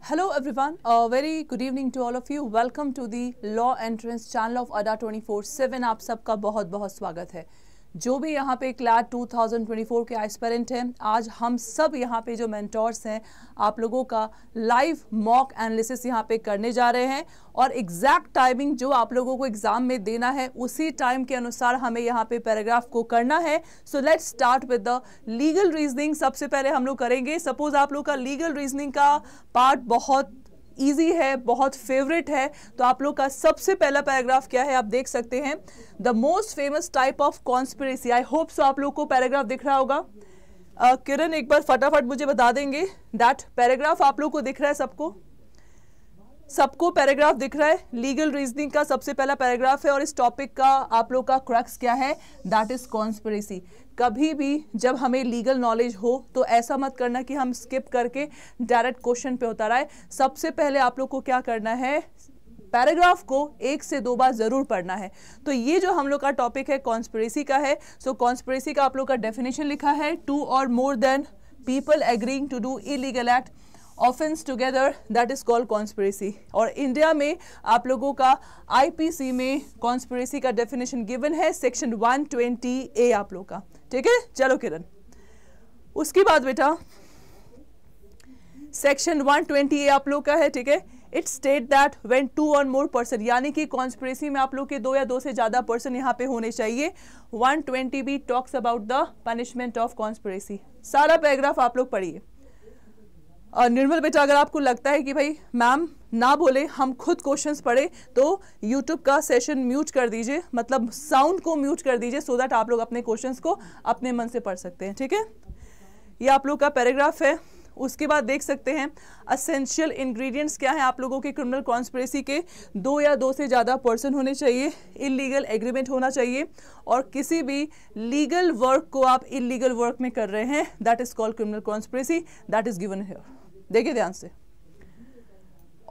Hello everyone, a uh, very good evening to all of you. Welcome to the Law Entrance channel of ADA 24/7. आप सबका बहुत बहुत स्वागत है जो भी यहाँ पे क्लैट 2024 के एस्पेरेंट हैं आज हम सब यहाँ पे जो मैंटोर्स हैं आप लोगों का लाइव मॉक एनालिसिस यहाँ पे करने जा रहे हैं और एग्जैक्ट टाइमिंग जो आप लोगों को एग्जाम में देना है उसी टाइम के अनुसार हमें यहाँ पे पैराग्राफ को करना है so let's start with the legal reasoning सबसे पहले हम लोग करेंगे सपोज आप लोग का लीगल रीजनिंग का पार्ट बहुत ईजी है बहुत फेवरेट है तो आप लोग का सबसे पहला पैराग्राफ क्या है आप देख सकते हैं the most famous type of conspiracy I hope so आप लोग को पैराग्राफ दिख रहा होगा uh, किरण एक बार फटाफट मुझे बता देंगे दैट पैराग्राफ आप लोग को दिख रहा है सबको सबको पैराग्राफ दिख रहा है लीगल रीजनिंग का सबसे पहला पैराग्राफ है और इस टॉपिक का आप लोग का क्रक्स क्या है दैट इज कॉन्स्परेसी कभी भी जब हमें लीगल नॉलेज हो तो ऐसा मत करना कि हम स्किप करके डायरेक्ट क्वेश्चन पे उतर आए सबसे पहले आप लोग को क्या करना है पैराग्राफ को एक से दो बार ज़रूर पढ़ना है तो ये जो हम लोग का टॉपिक है कॉन्स्परेसी का है सो so, कॉन्स्परेसी का आप लोग का डेफिनेशन लिखा है टू और more than people agreeing to do illegal act offence together that is called conspiracy और इंडिया में आप लोगों का आईपीसी में कॉन्स्परेसी का डेफिनेशन गिवन है सेक्शन 120 ए आप लोग का ठीक है चलो किरण उसके बाद बेटा सेक्शन 120 ए आप लोग का है ठीक है it state that when two और मोर पर्सन यानी कि कॉन्स्परेसी में आप लोग के दो या दो से ज़्यादा पर्सन यहाँ पे होने चाहिए 120 B talks about the punishment of conspiracy सारा पैराग्राफ आप लोग पढ़िए निर्मल बेटा अगर आपको लगता है कि भाई मैम ना बोले हम खुद क्वेश्चंस पढ़े तो यूट्यूब का सेशन म्यूट कर दीजिए मतलब साउंड को म्यूट कर दीजिए सो दैट आप लोग अपने क्वेश्चंस को अपने मन से पढ़ सकते हैं ठीक है ये आप लोग का पैराग्राफ है उसके बाद देख सकते हैं असेंशियल इंग्रेडिएंट्स क्या हैं आप लोगों के क्रिमिनल कॉन्स्परेसी के दो या दो से ज़्यादा पर्सन होने चाहिए इलीगल एग्रीमेंट होना चाहिए और किसी भी लीगल वर्क को आप इलीगल वर्क में कर रहे हैं that is called criminal conspiracy that is given here देखिए ध्यान से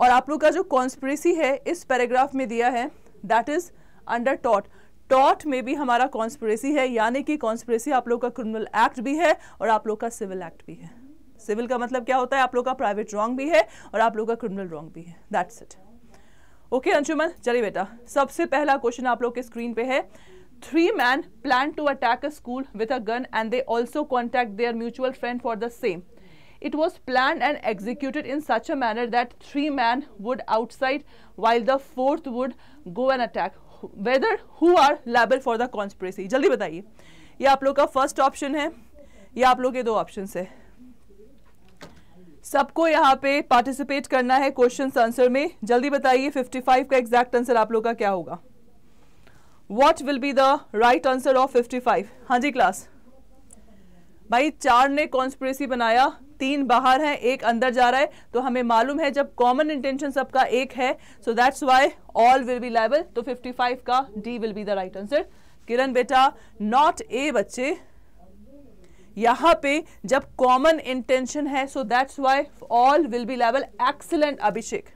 और आप लोग का जो कॉन्स्परेसी है इस पैराग्राफ में दिया है that is under taught taught में भी हमारा कॉन्स्परेसी है यानी कि कॉन्स्परेसी आप लोग का क्रिमिनल एक्ट भी है और आप लोग का सिविल एक्ट भी है सिविल का मतलब क्या होता है आप लोग का प्राइवेट रॉन्ग भी है और आप लोग का क्रिमिनल रॉन्ग भी है दैट्स इट ओके अंशुमन चलिए बेटा सबसे पहला क्वेश्चन आप लोग के स्क्रीन पे है three man plan to attack a school with a gun and they also contact their mutual friend for the same It was planned and executed in such a manner that three men would outside while the fourth would go and attack. Whether who are liable for the conspiracy? jaldi bataiye ye aap log ka first option hai ya aap log ke do options hai सबको यहाँ पे participate करना है question answer में जल्दी बताइए 55 का exact answer आप लोग का क्या होगा what will be the right answer of 55 हाँ जी क्लास भाई चार ने कॉन्स्परेसी बनाया तीन बाहर हैं एक अंदर जा रहा है तो हमें मालूम है जब कॉमन इंटेंशन सबका एक है so that's why all will be liable तो 55 का D will be the right answer Kiran बेटा नॉट ए बच्चे यहां पे जब कॉमन इंटेंशन है so that's why all will be liable excellent Abhishek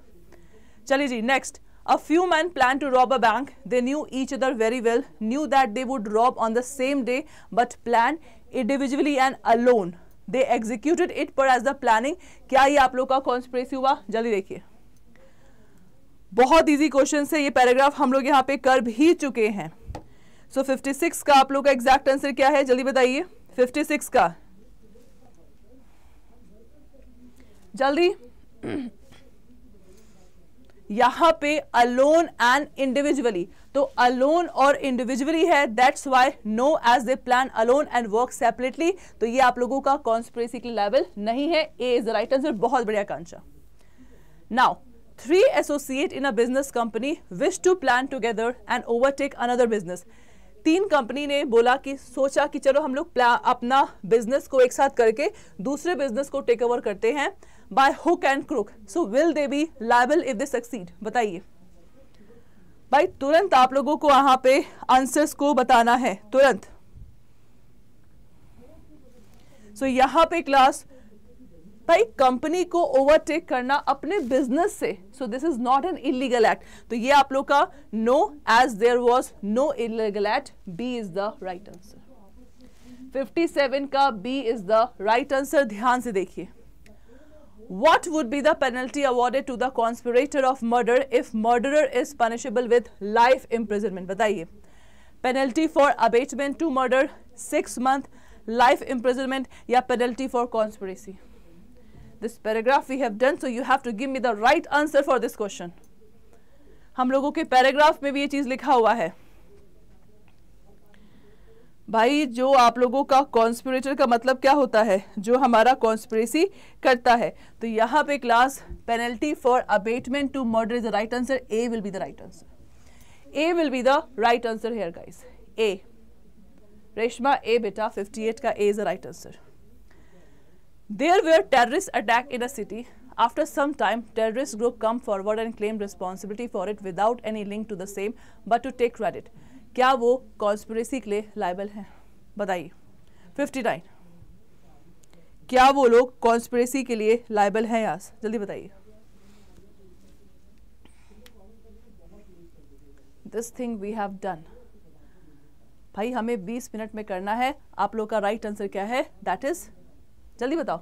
चलिए जी next A few men plan to rob a bank. They knew each other very well. Knew that they would rob on the same day, but plan individually and alone. They executed it पर as the planning क्या ये आप लोग का conspiracy हुआ जल्दी देखिए बहुत इजी क्वेश्चन है ये पैराग्राफ हम लोग यहाँ पे कर भी चुके हैं सो so, 56 का आप लोग का एग्जैक्ट आंसर क्या है जल्दी बताइए 56 का जल्दी यहाँ पे अलोन एंड इंडिविजुअली तो अलोन और इंडिविजुअली है that's why no as they plan alone and work separately तो ये आप लोगों का कॉन्स्परेसी के लेवल नहीं है A is the right answer बहुत बढ़िया Kansha now three associate in a business company wish to plan together and overtake another business तीन कंपनी ने बोला कि सोचा कि चलो हम लोग अपना बिजनेस को एक साथ करके दूसरे बिजनेस को टेक ओवर करते हैं by hook and crook so will they be liable if they succeed बताइए भाई तुरंत आप लोगों को यहाँ पे आंसर्स को बताना है तुरंत सो so, यहाँ पे क्लास भाई कंपनी को ओवरटेक करना अपने बिजनेस से so this is not an illegal act तो ये आप लोग का no as there was no illegal act B is the right answer 57 का B is the right answer ध्यान से देखिए What would be the penalty awarded to the conspirator of murder if murderer is punishable with life imprisonment? बताइए penalty for abatement to murder six month life imprisonment या penalty for conspiracy. This paragraph we have done so you have to give me the right answer for this question. हम लोगों के paragraph में भी ये चीज़ लिखा हुआ है भाई जो आप लोगों का कॉन्स्परेटर का मतलब क्या होता है जो हमारा कॉन्स्परेसी करता है तो यहाँ पे class penalty for abetment to murder is the right answer A will be the right answer A will be the right answer here guys A Reshma A बेटा 58 का A is the right answer there were terrorist attack in a city After some time, terrorist group come forward and claim responsibility for it without any link to the same, but to take credit. क्या वो conspiracy के लिए liable हैं बताइए nine क्या वो लोग conspiracy के लिए लाइबल हैं यास जल्दी बताइए this thing we have done भाई हमें 20 मिनट में करना है आप लोग का राइट आंसर क्या है दैट इज जल्दी बताओ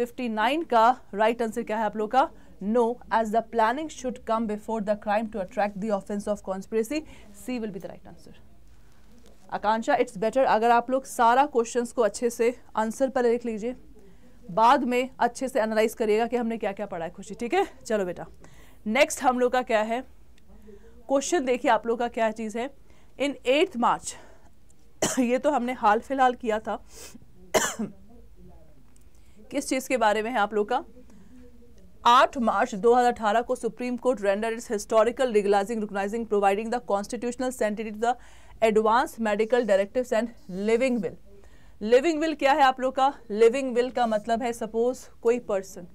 59 का राइट आंसर क्या है आप लोग का no as the planning should come before the crime to attract the offense of conspiracy c will be the right answer Akanksha it's better अगर आप लोग सारा क्वेश्चंस को अच्छे से आंसर पर लिख लीजिए बाद में अच्छे से एनालाइज करिएगा कि हमने क्या क्या पढ़ा है खुशी ठीक है चलो बेटा नेक्स्ट हम लोग का क्या है क्वेश्चन देखिए आप लोग का क्या चीज़ है इन एट्थ मार्च ये तो हमने हाल फिलहाल किया था किस चीज़ के बारे में है आप लोग का 8 मार्च 2018 को Supreme Court render its historical legalizing recognizing providing the constitutional sanctity the advance medical directive and living will living will क्या है आप लोग का लिविंग विल का मतलब है सपोज कोई पर्सन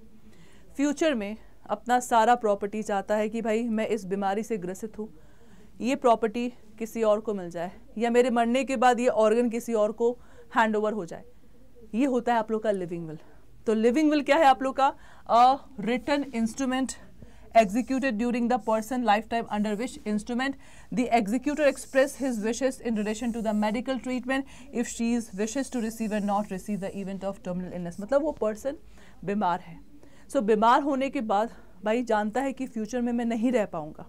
फ्यूचर में अपना सारा प्रॉपर्टी चाहता है कि भाई मैं इस बीमारी से ग्रसित हूँ ये प्रॉपर्टी किसी और को मिल जाए या मेरे मरने के बाद ये ऑर्गन किसी और को हैंड ओवर हो जाए ये होता है आप लोग का लिविंग विल तो लिविंग विल क्या है आप लोग का a return instrument executed during the person life time under which instrument the executor express his wishes in relation to the medical treatment if she is wishes to receive and not receive the event of terminal illness मतलब वो person बीमार है सो so, बीमार होने के बाद भाई जानता है कि फ्यूचर में मैं नहीं रह पाऊंगा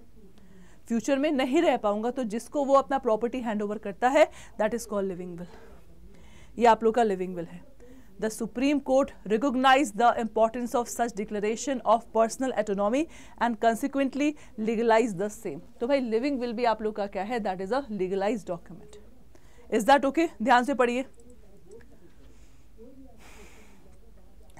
फ्यूचर में नहीं रह पाऊंगा तो जिसको वो अपना प्रॉपर्टी हैंड ओवर करता है that is call living will ये आप लोग का लिविंग विल है The Supreme Court recognized the importance of such declaration of personal autonomy and consequently legalized the same. तो bhai living will be aap log ka kya hai That is a legalized document. Is that okay? dhyan se padhiye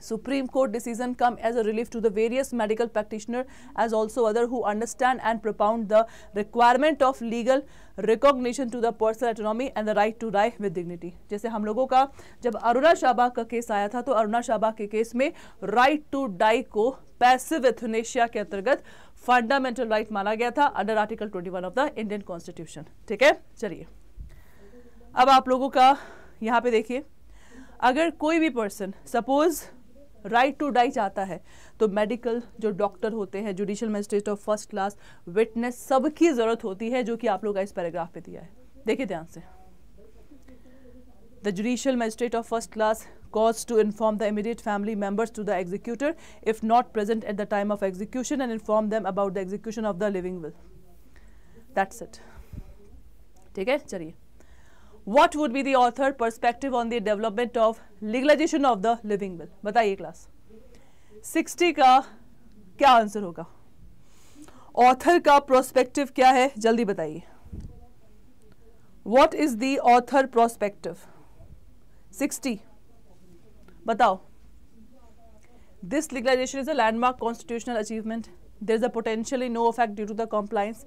Supreme Court decision come as a relief to the various medical practitioner as also other who understand and propound the requirement of legal recognition to the personal autonomy and the right to life with dignity जैसे हम लोगों का जब अरुणा शाबा का case आया था तो अरुणा शाबा के केस में राइट टू डाई को पैसिव एथनेशिया के अंतर्गत फंडामेंटल राइट माना गया था under article 21 of the Indian constitution ठीक है चलिए अब आप लोगों का यहाँ पे देखिए अगर कोई भी person suppose right to die चाहता है तो मेडिकल जो डॉक्टर होते हैं judicial magistrate of first class witness सबकी जरूरत होती है जो कि आप लोग इस पैराग्राफ पे दिया है देखिए ध्यान से the judicial magistrate of first class cause to inform the immediate family members to the executor if not present at the time of execution and inform them about the execution of the living will that's it ठीक है चलिए what would be the author perspective on the development of legalization of the living will bataiye class 60 ka kya answer hoga author ka perspective kya hai jaldi bataiye what is the author perspective 60 batao this legalization is a landmark constitutional achievement there is a potentially no effect due to the compliance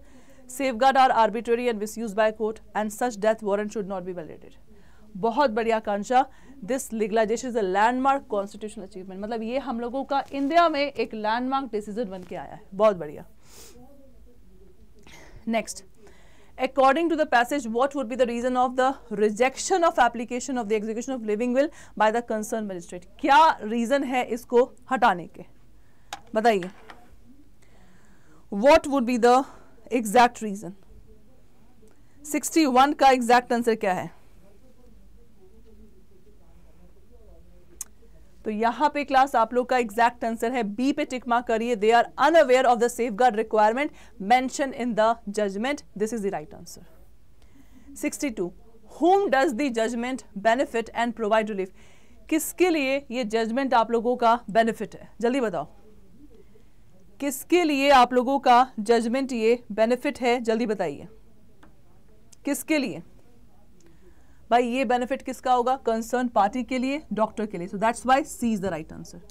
safeguard are arbitrary and misuse by court and such death warrant should not be validated बहुत बड़ी Akanksha this legalization is a landmark constitutional achievement मतलब ये हम लोगों का India में एक landmark decision बन के आया है बहुत बढ़िया next according to the passage what would be the reason of the rejection of application of the execution of living will by the concern magistrate क्या रीजन है इसको हटाने के बताइए what would be the exact reason 61 का exact answer क्या है तो यहां पे क्लास आप लोग का एग्जैक्ट आंसर है बी पे टिक मार्क करिए they are unaware of the safeguard requirement mention in the judgment this is the right answer 62 whom does the judgment benefit and provide relief किसके लिए ये judgement आप लोगों का benefit है जल्दी बताओ किसके लिए आप लोगों का जजमेंट ये बेनिफिट है जल्दी बताइए किसके लिए भाई ये बेनिफिट किसका होगा कंसर्न पार्टी के लिए डॉक्टर के लिए so that's why C is the right answer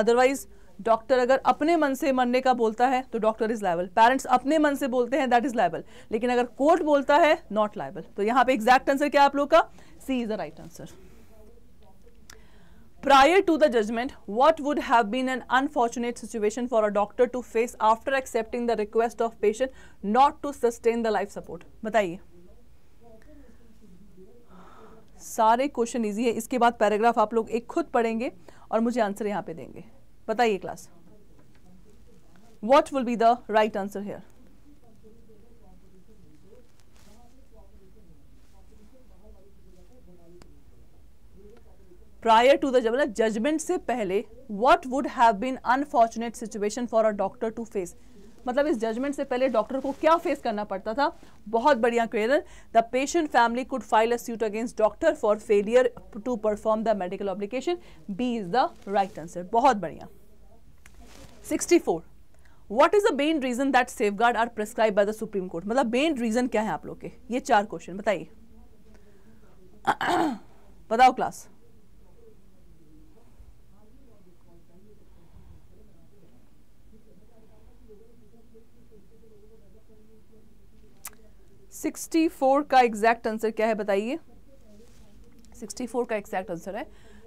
otherwise doctor अगर अपने मन से मरने का बोलता है तो डॉक्टर इज लाइबल पेरेंट्स अपने मन से बोलते हैं दैट इज लाइबल लेकिन अगर कोर्ट बोलता है नॉट लाइबल तो यहाँ पे एग्जैक्ट आंसर क्या आप लोग का C is the right answer prior to the judgment what would have been an unfortunate situation for a doctor to face after accepting the request of patient not to sustain the life support बताइए सारे question easy है इसके बाद paragraph आप लोग एक खुद पढ़ेंगे और मुझे आंसर यहाँ पे देंगे बताइए class what will be the right answer here prior to the मतलब judgment से पहले what would have been unfortunate situation for a doctor to face मतलब इस जजमेंट से पहले डॉक्टर को क्या फेस करना पड़ता था बहुत बढ़िया question the patient family could file a suit against doctor for failure to perform the medical obligation B is the right answer बहुत बढ़िया 64 what is the main reason that safeguard are prescribe by the Supreme Court मतलब main reason क्या है आप लोग के ये चार क्वेश्चन बताइए बताओ क्लास 64 का एग्जैक्ट आंसर क्या है बताइए 64 का एग्जैक्ट आंसर है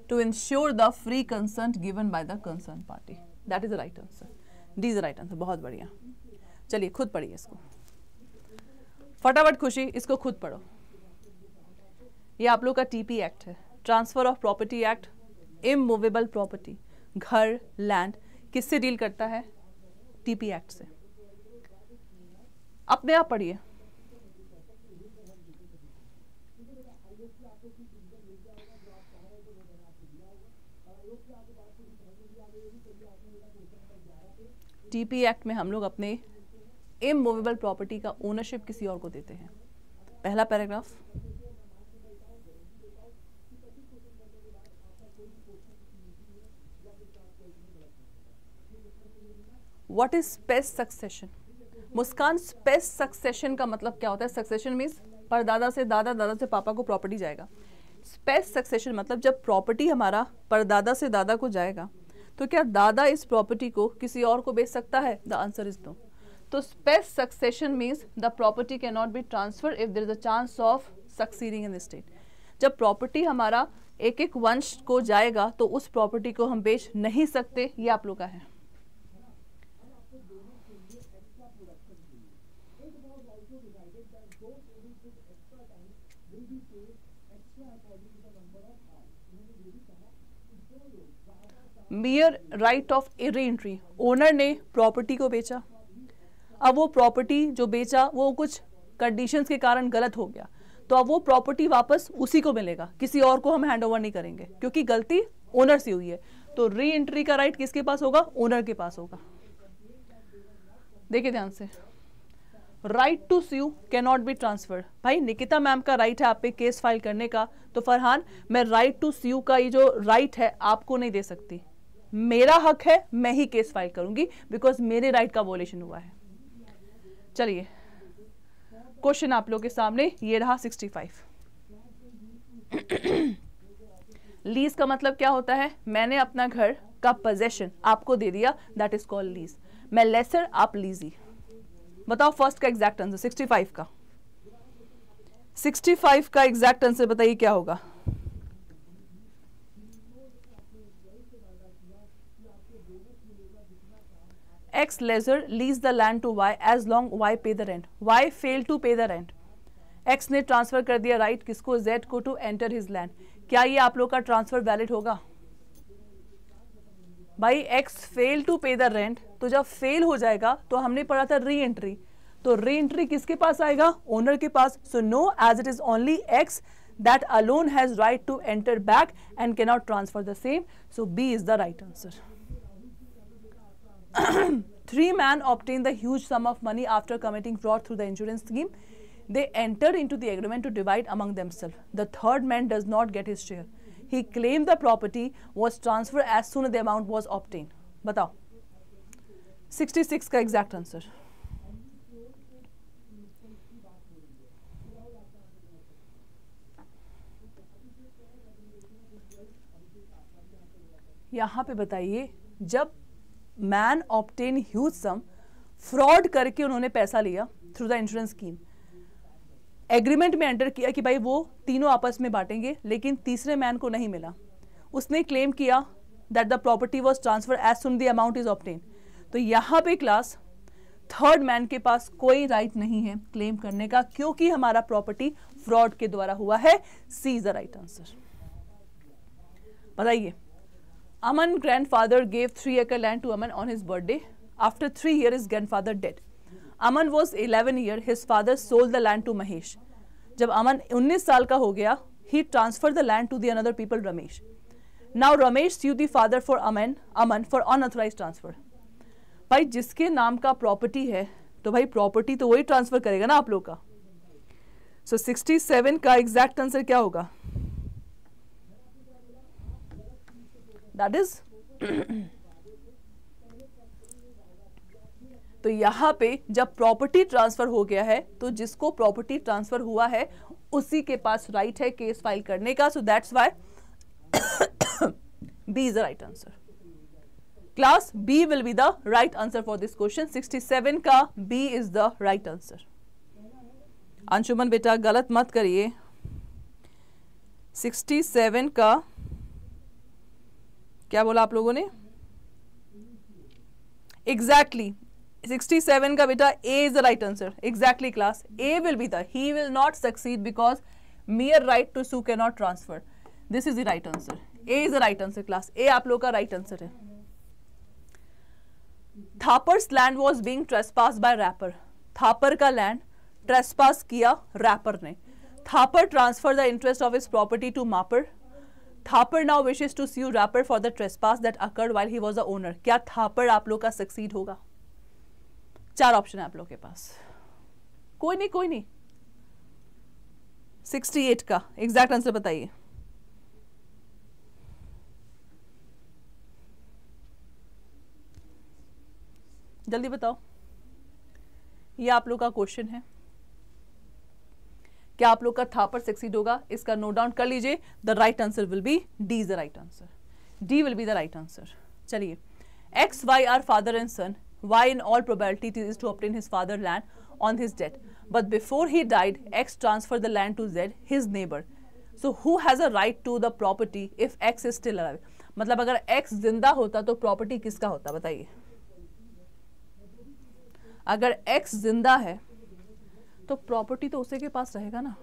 to ensure the free consent given by the concern party that is the right answer D is the right answer बहुत बढ़िया चलिए खुद पढ़िए इसको फटाफट खुशी इसको खुद पढ़ो ये आप लोग का टीपी एक्ट है transfer of property act immovable property घर लैंड किससे डील करता है टीपी एक्ट से अपने आप पढ़िए टीपी एक्ट में हम लोग अपने इमूवेबल प्रॉपर्टी का ओनरशिप किसी और को देते हैं पहला paragraph what is spes succession Muskan spes succession का मतलब क्या होता है सक्सेशन मीन्स परदादा से दादा दादा से पापा को प्रॉपर्टी जाएगा स्पेस सक्सेशन मतलब जब प्रॉपर्टी हमारा परदादा से दादा को जाएगा तो क्या दादा इस प्रॉपर्टी को किसी और को बेच सकता है द आंसर इज नो तो spes succession means the property can not be transfer if there is a chance of succeeding in state जब प्रॉपर्टी हमारा एक एक वंश को जाएगा तो उस प्रॉपर्टी को हम बेच नहीं सकते ये आप लोग का है will be mere right of reentry entry owner ने प्रॉपर्टी को बेचा अब वो प्रॉपर्टी जो बेचा वो कुछ कंडीशंस के कारण गलत हो गया तो अब वो प्रॉपर्टी वापस उसी को मिलेगा किसी और को हम हैंड ओवर नहीं करेंगे क्योंकि गलती ओनर से हुई है तो री एंट्री का राइट किसके पास होगा ओनर के पास होगा देखिए ध्यान से right to sue cannot be transferred भाई निकिता मैम का राइट है आप पे केस फाइल करने का तो फरहान मैं राइट टू स्यू का ये जो राइट है आपको नहीं दे सकती मेरा हक है मैं ही केस फाइल करूंगी बिकॉज मेरे राइट का वोलेशन हुआ है चलिए क्वेश्चन आप लोग के सामने ये रहा 65 लीज का मतलब क्या होता है मैंने अपना घर का पोजेशन आपको दे दिया दैट इज कॉल्ड लीज मैं लेसर आप लीजी बताओ फर्स्ट का एग्जैक्ट आंसर सिक्सटी फाइव का सिक्सटी फाइव का एग्जैक्ट आंसर बताइए क्या होगा X lessor lease the land to Y as long Y pay the rent Y fail to pay the rent X ने transfer कर दिया राइट right, किसको Z को टू एंटर हिज लैंड क्या ये आप लोग का ट्रांसफर वैलिड होगा भाई x fail to pay the rent तो जब फेल हो जाएगा तो हमने पढ़ा था री एंट्री तो री एंट्री किसके पास आएगा ओनर के पास so no as it is only X that alone has right to enter back and can not transfer the same so B is the right answer three man obtain the huge sum of money after committing fraud through the insurance scheme they enter into the agreement to divide among themselves the third man does not get his share he claimed the property was transferred as soon as the amount was obtained batao 66 ka exact answer यहाँ पे बताइए जब man obtain huge sum fraud करके उन्होंने पैसा लिया through the insurance scheme agreement में enter किया कि भाई वो तीनों आपस में बांटेंगे लेकिन तीसरे मैन को नहीं मिला उसने क्लेम किया that the property was transfer as soon the amount is obtain तो यहाँ पे क्लास थर्ड मैन के पास कोई राइट नहीं है क्लेम करने का क्योंकि हमारा प्रॉपर्टी फ्रॉड के द्वारा हुआ है C is the right answer बताइए Aman grandfather gave three acre land to Aman on his birthday after three year is father dead Aman was eleven year his father sold the land to Mahesh जब अमन उन्नीस साल का हो गया he transfer the land to the another people Ramesh now Ramesh sue the father for Aman Aman for unauthorise transfer भाई जिसके नाम का प्रॉपर्टी है तो भाई प्रॉपर्टी तो वही ट्रांसफर करेगा ना आप लोग का सो सिक्सटी सेवन का एग्जैक्ट आंसर क्या होगा दैट इज तो यहाँ पे जब प्रॉपर्टी ट्रांसफर हो गया है तो जिसको प्रॉपर्टी ट्रांसफर हुआ है उसी के पास राइट है केस फाइल करने का so that's why B is the right answer class B will be the right answer for this question 67 का B is the right answer Anshuman बेटा गलत मत करिए 67 का क्या बोला आप लोगों ने एग्जैक्टली exactly, 67 का बेटा A is the right answer exactly class A will be the he will not succeed because mere right to sue can not transfer this is the right answer A is the right answer class A आप लोग का right right answer है Thapar's land was being trespass by Rapar Thapar का land trespass किया रैपर ने Thapar transfer the interest of is property to Mapar Thapar now wishes to sue Rapar for the trespass that occurred while he was the owner क्या थापर आप लोग का succeed होगा चार ऑप्शन है आप लोग के पास कोई नहीं कोई नहीं 68 का एग्जैक्ट आंसर बताइए जल्दी बताओ ये आप लोग का क्वेश्चन है क्या आप लोग का थापर सक्सीड होगा इसका नोट डाउन कर लीजिए the right answer will be D is the right answer D will be the right answer चलिए X Y are father and son why in all probability it is to obtain his father land on his death. But before he died, X transferred the land to Z, his neighbor. So who has a right to the property if X is still alive? matlab agar X zinda hota to property kiska hota bataiye agar X zinda hai to property to उसी के पास रहेगा ना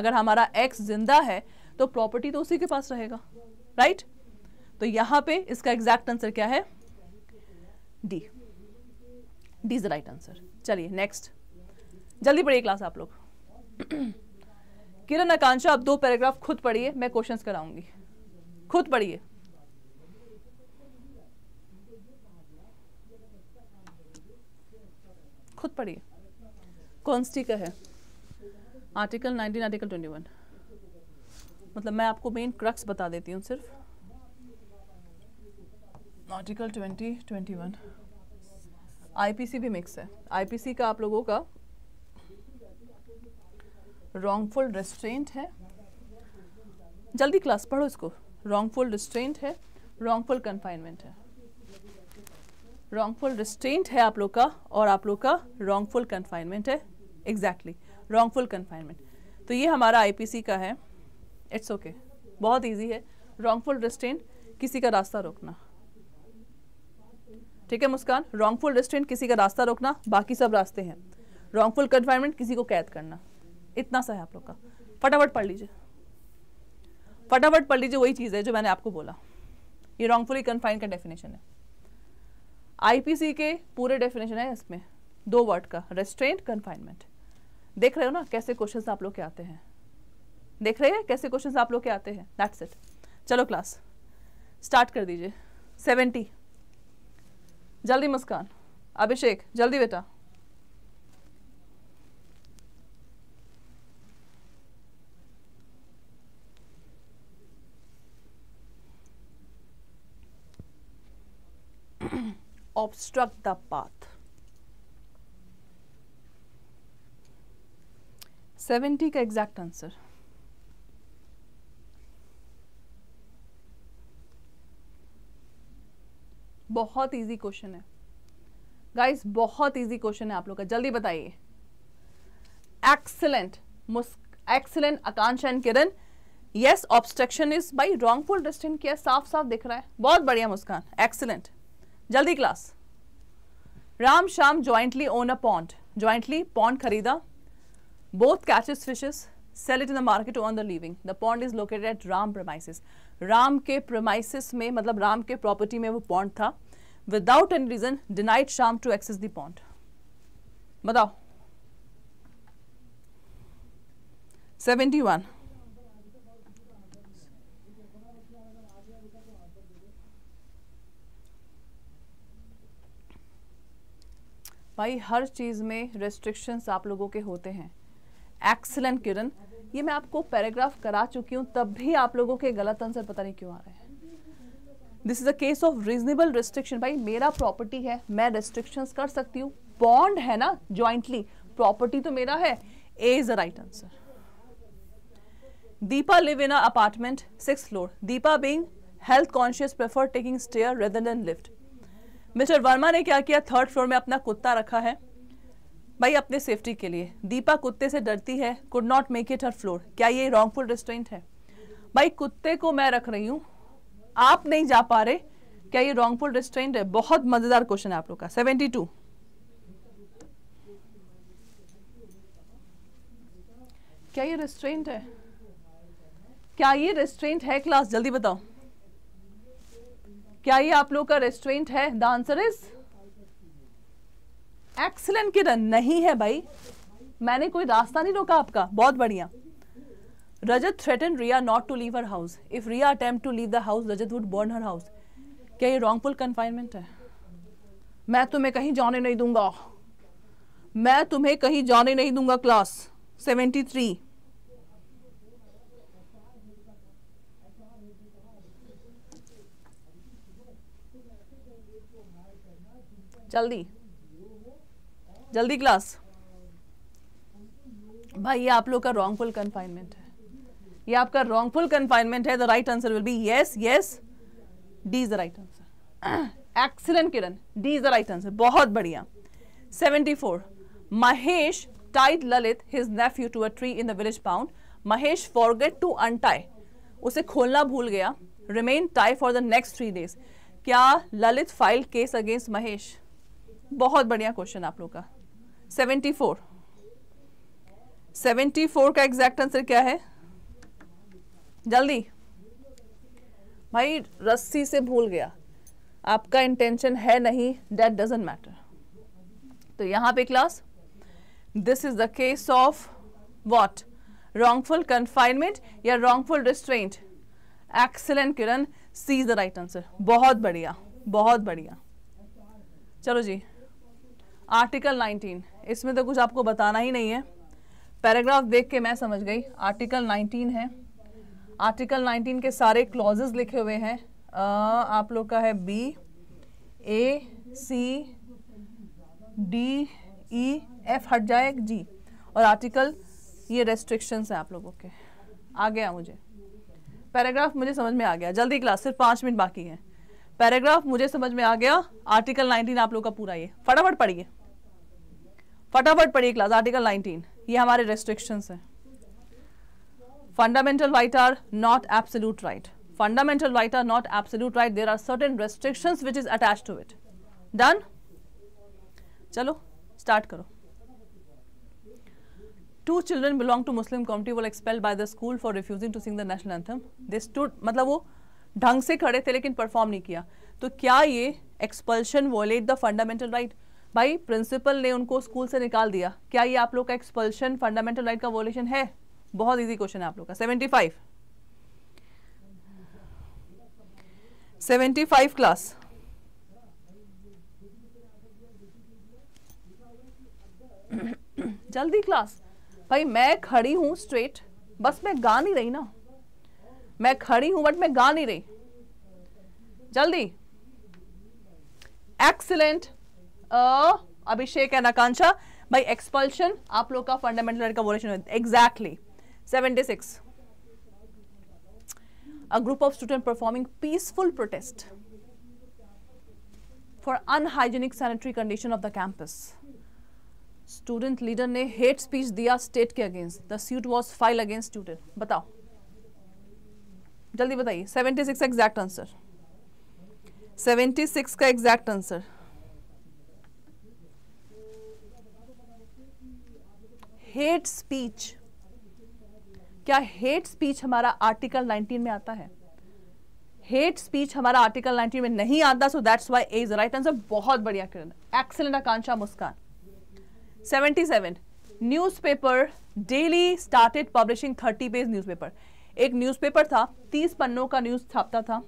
अगर हमारा X zinda hai to property to उसी के पास रहेगा right? तो यहां पे इसका एग्जैक्ट आंसर क्या है D D is the right answer चलिए नेक्स्ट जल्दी पढ़िए क्लास आप लोग किरण आकांक्षा आप दो पैराग्राफ खुद पढ़िए मैं क्वेश्चंस कराऊंगी खुद पढ़िए खुद पढ़िए कौन सी का है आर्टिकल 19 आर्टिकल 21 मतलब मैं आपको मेन क्रक्स बता देती हूँ सिर्फ आर्टिकल 20 21 आईपीसी भी मिक्स है आईपीसी का आप लोगों का रॉन्गफुल रिस्ट्रेंट है जल्दी क्लास पढ़ो इसको रॉन्गफुल रिस्ट्रेंट है रॉन्गफुल कन्फाइनमेंट है रॉन्गफुल रिस्ट्रेंट है आप लोग का और आप लोग का रॉन्गफुल कन्फाइनमेंट है एग्जैक्टली रॉन्गफुल कन्फाइनमेंट तो ये हमारा आईपीसी का है इट्स ओके okay. बहुत ईजी है रॉन्गफुल रिस्ट्रेंट किसी का रास्ता रोकना ठीक है मुस्कान रॉन्गफुल रेस्टोरेंट किसी का रास्ता रोकना बाकी सब रास्ते हैं रॉन्गफुल कन्फाइनमेंट किसी को कैद करना इतना सा है आप लोग का फटाफट पढ़ लीजिए फटाफट पढ़ लीजिए वही चीज़ है जो मैंने आपको बोला ये रॉन्गफुली कन्फाइन का डेफिनेशन है आईपीसी के पूरे डेफिनेशन है इसमें दो वर्ड का रेस्ट्रेंट कन्फाइनमेंट देख रहे हो ना कैसे क्वेश्चन आप लोग के आते हैं देख रहे हैं कैसे क्वेश्चन आप लोग के आते हैं दैट्स इट चलो क्लास स्टार्ट कर दीजिए सेवेंटी जल्दी मुस्कान अभिषेक जल्दी बेटा ऑब्स्ट्रक्ट द पाथ सेवेंटी का एग्जैक्ट आंसर बहुत इजी क्वेश्चन है गाइस बहुत इजी क्वेश्चन है आप लोग का जल्दी बताइए excellent excellent Akanksha and Kiran yes obstruction is by wrongful distant किया साफ साफ दिख रहा है बहुत बढ़िया मुस्कान एक्सलेंट जल्दी class Ram Sham jointly own a pond jointly pond खरीदा both catches fishes sell it in the market on the living the The is located at Ram premises Ram के प्रमाइसिस में मतलब राम के प्रॉपर्टी में वो pond था without any reason denied Sham to access the pond. बताओ 71 भाई हर चीज़ में रेस्ट्रिक्शंस आप लोगों के होते हैं एक्सलेंट किरण ये मैं आपको पैराग्राफ करा चुकी हूं तब भी आप लोगों के गलत आंसर पता नहीं क्यों आ रहे हैं this is a case of reasonable restriction भाई मेरा प्रॉपर्टी है मैं रिस्ट्रिक्शंस कर सकती हूँ बॉन्ड है ना ज्वाइंटली प्रॉपर्टी तो मेरा है A is the right answer Deepa live in apartment six floor Deepa being health conscious prefer taking stair rather than lift mister Verma ने क्या किया थर्ड फ्लोर में अपना कुत्ता रखा है भाई अपने सेफ्टी के लिए दीपा कुत्ते से डरती है could not make it her floor क्या ये रॉन्गफुल रिस्ट्रेंट है भाई कुत्ते को मैं रख रही हूँ आप नहीं जा पा रहे क्या ये रॉन्गफुल रिस्ट्रेंट है बहुत मजेदार क्वेश्चन है आप लोग का सेवेंटी टू क्या ये रेस्ट्रेंट है क्या ये रेस्ट्रेंट है क्लास जल्दी बताओ क्या ये आप लोग का रेस्ट्रेंट है the answer is excellent Kiran नहीं है भाई मैंने कोई रास्ता नहीं रोका आपका बहुत बढ़िया Rajat threaten Riya not to leave her house if Riya attempt to leave the house Rajat would burn her house क्या ये रॉन्गफुल कन्फाइनमेंट है मैं तुम्हें कहीं जाने नहीं दूंगा मैं तुम्हें कहीं जाने नहीं दूंगा क्लास सेवेंटी थ्री जल्दी जल्दी क्लास भाई ये आप लोग का रॉन्गफुल कन्फाइनमेंट है ये आपका रॉन्गफुल कन्फाइनमेंट है the right answer will be yes yes D is the right answer excellent Kiran D is the right answer बहुत बढ़िया 74 Mahesh tied Lalit, his nephew, to a tree in the village pound. Mahesh forget to untie. उसे खोलना भूल गया remain tie for the next three days क्या Lalit file case against Mahesh बहुत बढ़िया question आप लोग का 74 74 का एग्जैक्ट आंसर क्या है जल्दी भाई रस्सी से भूल गया आपका इंटेंशन है नहीं डेट डजेंट मैटर तो यहां पे class this is the case of what wrongful confinement या wrongful restraint excellent Kiran C is the right answer बहुत बढ़िया बहुत बढ़िया चलो जी आर्टिकल 19 इसमें तो कुछ आपको बताना ही नहीं है पैराग्राफ देख के मैं समझ गई आर्टिकल 19 है आर्टिकल 19 के सारे क्लॉजेज लिखे हुए हैं आप लोग का है B A C D E F हट जाए जी और आर्टिकल ये रेस्ट्रिक्शंस हैं आप लोगों के आ गया मुझे पैराग्राफ मुझे समझ में आ गया जल्दी क्लास सिर्फ पाँच मिनट बाकी हैं पैराग्राफ मुझे समझ में आ गया आर्टिकल 19 आप लोग का पूरा ये फटाफट पढ़िए फटाफट पढ़िए क्लास आर्टिकल 19 ये हमारे रेस्ट्रिक्शंस हैं fundamental right are not absolute right fundamental right are not absolute right there are certain restrictions which is attached to it done chalo start karo two children belong to muslim community were expelled by the school for refusing to sing the national anthem they stood matlab wo dhang se khade the lekin perform nahi kiya to kya ye expulsion violate the fundamental right भाई principal ने उनको school से निकाल दिया क्या ये आप लोग का एक्सपल्शन फंडामेंटल राइट का वोलेशन है बहुत इजी क्वेश्चन है आप लोग का seventy five seventy five class जल्दी क्लास भाई मैं खड़ी हूं स्ट्रेट बस मैं गा नहीं रही ना मैं खड़ी हूं बट मैं गा नहीं रही जल्दी एक्सीलेंट अभिषेक एंड आकांक्षा भाई एक्सपल्शन आप लोग का फंडामेंटल का violation exactly 76 a group of students performing peaceful protest for unhygienic sanitary condition of the campus student leader ne hate speech diya state ke against the suit was filed against student batao jaldi bataiye 76 exact answer 76 ka exact answer hate speech क्या hate speech हमारा article 19 में आता है hate speech हमारा article 19 में नहीं आता so that's why A is right answer बहुत बढ़िया Kiran excellent Akanksha Muskan 77 newspaper daily started publishing 30 page newspaper एक न्यूज़पेपर था 30 पन्नों का न्यूज़ छापता था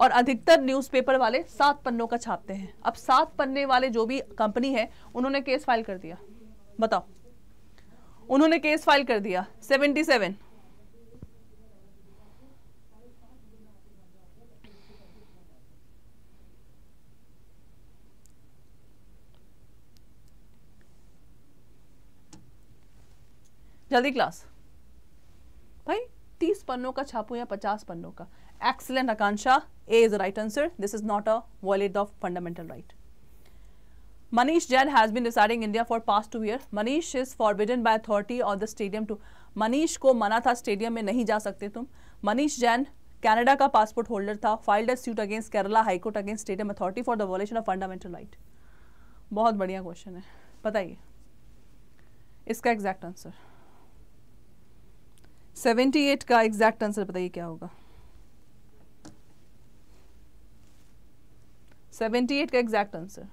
और अधिकतर न्यूज़पेपर वाले सात पन्नों का छापते हैं अब सात पन्ने वाले जो भी कंपनी है उन्होंने केस फाइल कर दिया बताओ उन्होंने केस फाइल कर दिया सेवेंटी जल्दी क्लास भाई तीस पन्नों का छापू या पचास पन्नों का excellent Akanksha A is right answer this is not a वॉलेट of fundamental right Manish Jain has been residing India for past two year Manish is forbidden by authority of the stadium to Manish को मना था स्टेडियम में नहीं जा सकते तुम मनीष जैन कनाडा का पासपोर्ट होल्डर था filed suit against Kerala high court against stadium authority for the violation of fundamental right बहुत बढ़िया क्वेश्चन है बताइए इसका एग्जैक्ट आंसर सेवेंटी एट का एग्जैक्ट आंसर बताइए क्या होगा सेवेंटी एट का एग्जैक्ट आंसर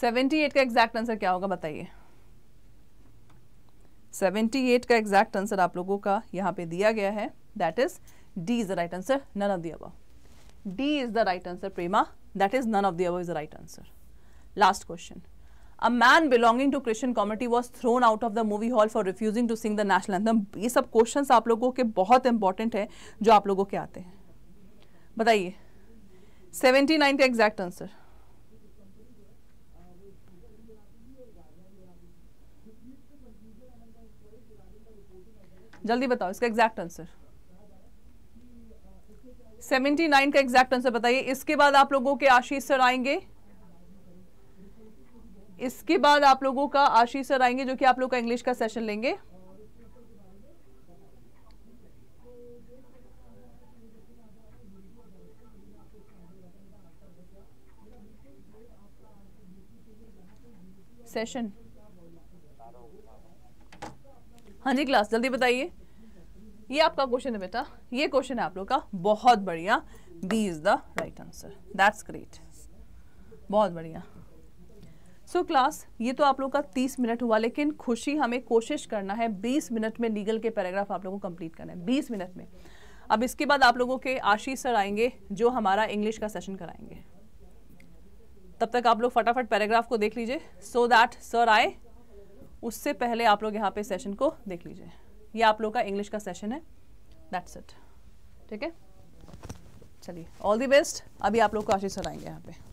सेवेंटी एट का एग्जैक्ट आंसर क्या होगा बताइए सेवेंटी एट का एग्जैक्ट आंसर आप लोगों का यहां पे दिया गया है that is D is the right answer none of the above D is the right answer Prema that is none of the above is the right answer Last question. A man belonging to Christian community was thrown out of the movie hall for refusing to sing the national anthem. ये सब questions आप लोगों के बहुत important है जो आप लोगों के आते हैं बताइए 79 का एग्जैक्ट आंसर जल्दी बताओ इसका एग्जैक्ट आंसर 79 का एग्जैक्ट आंसर बताइए इसके बाद आप लोगों के आशीष सर आएंगे इसके बाद आप लोगों का आशीष सर आएंगे जो कि आप लोग का इंग्लिश का सेशन लेंगे सेशन हाँ जी क्लास जल्दी बताइए ये आपका क्वेश्चन है बेटा ये क्वेश्चन है आप लोग का बहुत बढ़िया B is the right answer that's great बहुत बढ़िया सो so, क्लास ये तो आप लोग का 30 मिनट हुआ लेकिन खुशी हमें कोशिश करना है 20 मिनट में लीगल के पैराग्राफ आप लोगों को कंप्लीट करना है 20 मिनट में अब इसके बाद आप लोगों के आशीष सर आएंगे जो हमारा इंग्लिश का सेशन कराएंगे तब तक आप लोग फटाफट पैराग्राफ को देख लीजिए सो दैट सर आए उससे पहले आप लोग यहाँ पे सेशन को देख लीजिए ये आप लोग का इंग्लिश का सेशन है दैट्स इट ठीक है चलिए ऑल दी बेस्ट अभी आप लोग को आशीष सर आएंगे यहाँ पे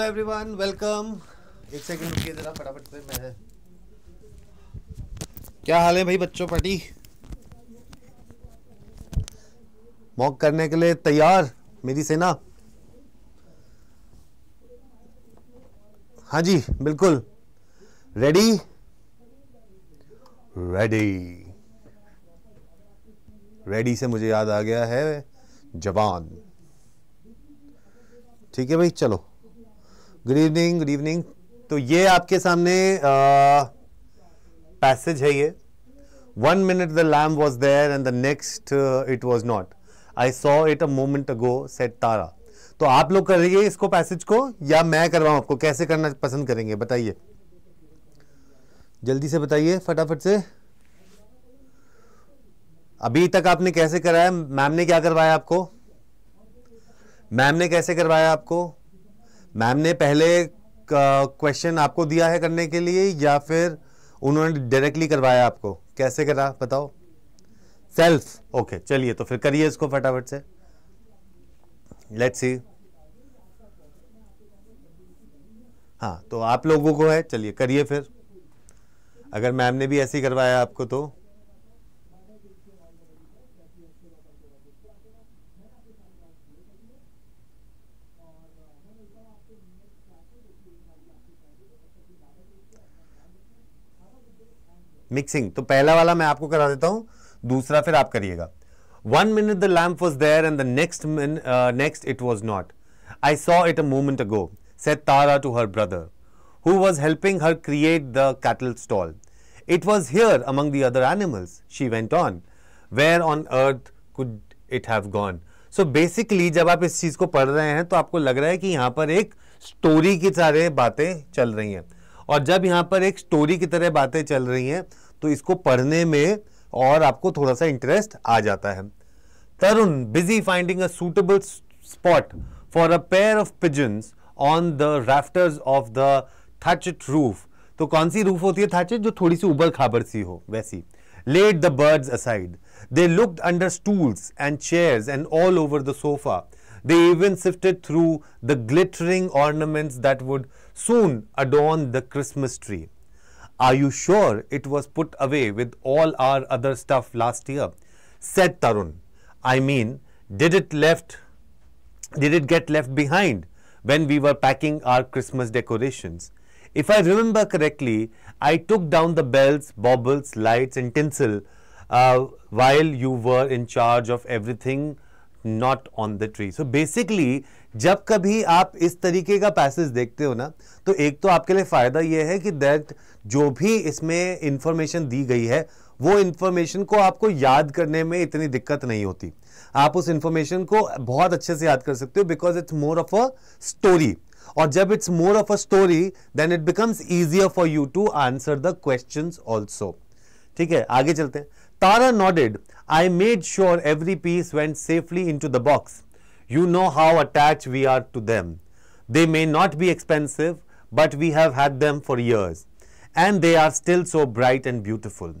हेलो एवरीवन वेलकम एक सेकंड रुकिए जरा फटाफट से मैं क्या हाल है भाई बच्चों पटी मॉक करने के लिए तैयार मेरी सेना हाँ जी बिल्कुल रेडी रेडी रेडी से मुझे याद आ गया है जवान ठीक है भाई चलो गुड इवनिंग गुड इवनिंग तो ये आपके सामने पैसेज है ये one minute the lamp was there and the next it was not I saw it a moment ago said Tara तो आप लोग करिए इसको पैसेज को या मैं करवाऊ आपको कैसे करना पसंद करेंगे बताइए जल्दी से बताइए फटाफट से अभी तक आपने कैसे कराया मैम ने क्या करवाया आपको मैम ने कैसे करवाया आपको मैम ने पहले क्वेश्चन आपको दिया है करने के लिए या फिर उन्होंने डायरेक्टली करवाया आपको कैसे करा बताओ सेल्फ ओके चलिए तो फिर करिए इसको फटाफट से लेट्स सी हाँ तो आप लोगों को है चलिए करिए फिर अगर मैम ने भी ऐसे ही करवाया आपको तो मिक्सिंग तो पहला वाला मैं आपको करा देता हूं दूसरा फिर आप करिएगा one minute the lamp was there and next next it was not I saw it a moment ago Tara to her brother who was helping her create the cattle stall it was here among the animals she went on where on earth could it have gone so basically जब आप इस चीज को पढ़ रहे हैं तो आपको लग रहा है कि यहां पर एक स्टोरी की सारे बातें चल रही हैं और जब यहाँ पर एक स्टोरी की तरह बातें चल रही हैं तो इसको पढ़ने में और आपको थोड़ा सा इंटरेस्ट आ जाता है Tarun busy finding a suitable spot for a pair of pigeons on the rafters of the thatched roof तो कौन सी रूफ होती है थैचेट जो थोड़ी सी उबर खाबर सी हो वैसी laid the bird aside they looked under stools and chair and all over the sofa they even sifted through the glittering ornaments that would soon adorn the Christmas tree. Are you sure it was put away with all our other stuff last year? said Tarun. I mean, did it left did it get left behind when we were packing our Christmas decorations? If I remember correctly, I took down the bells, baubles, lights and tinsel uh, while you were in charge of everything not on the tree. So basically, जब कभी आप इस तरीके का passage देखते हो ना तो एक तो आपके लिए फ़ायदा यह है कि दैट जो भी इसमें इंफॉर्मेशन दी गई है वो इन्फॉर्मेशन को आपको याद करने में इतनी दिक्कत नहीं होती आप उस इंफॉर्मेशन को बहुत अच्छे से याद कर सकते हो because it's more of a story और जब it's more of a story then it becomes easier for you to answer the question also ठीक है आगे चलते हैं Tara nodded I made sure every piece went safely into the box You know how attached we are to them. They may not be expensive, but we have had them for years. And they are still so bright and beautiful.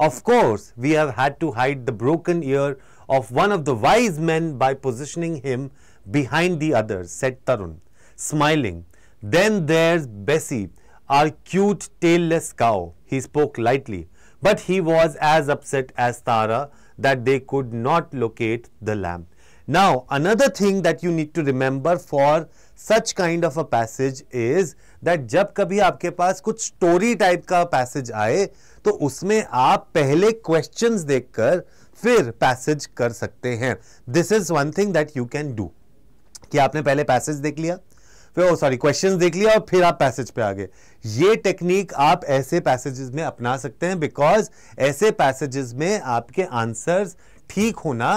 Of course, we have had to hide the broken ear of one of the wise men by positioning him behind the other, said Tarun, smiling. Then there's Bessie, our cute tailless cow. He spoke lightly, but he was as upset as Tara that they could not locate the lamb. Now, another thing that you need to remember for such kind of a passage is that जब कभी आपके पास कुछ story type का passage आए तो उसमें आप पहले questions देखकर फिर passage कर सकते हैं This is one thing that you can do. कि आपने पहले passage देख लिया फिर सॉरी क्वेश्चन देख लिया और फिर आप पैसेज पे आ गए ये टेक्निक आप ऐसे पैसेजेस में अपना सकते हैं बिकॉज ऐसे पैसेजेस में आपके आंसर्स ठीक होना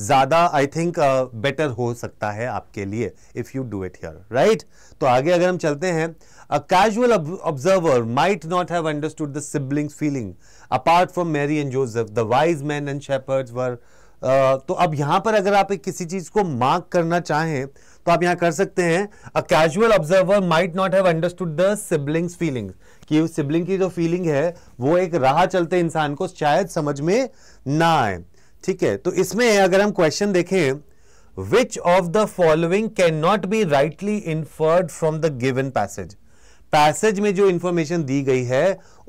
ज़्यादा आई थिंक बेटर हो सकता है आपके लिए if you do it here right तो आगे अगर हम चलते हैं a casual observer might not have understood the siblings feeling apart from Mary and Joseph the wise man and shepherds were तो अब यहाँ पर अगर आप एक किसी चीज़ को मार्क करना चाहें तो आप यहाँ कर सकते हैं a casual observer might not have understood the siblings feeling कि सिबलिंग की जो फीलिंग है वो एक राह चलते इंसान को शायद समझ में ना आए ठीक है तो इसमें अगर हम क्वेश्चन देखें which of the following can not be rightly inferred from the given passage passage में जो इंफॉर्मेशन दी गई है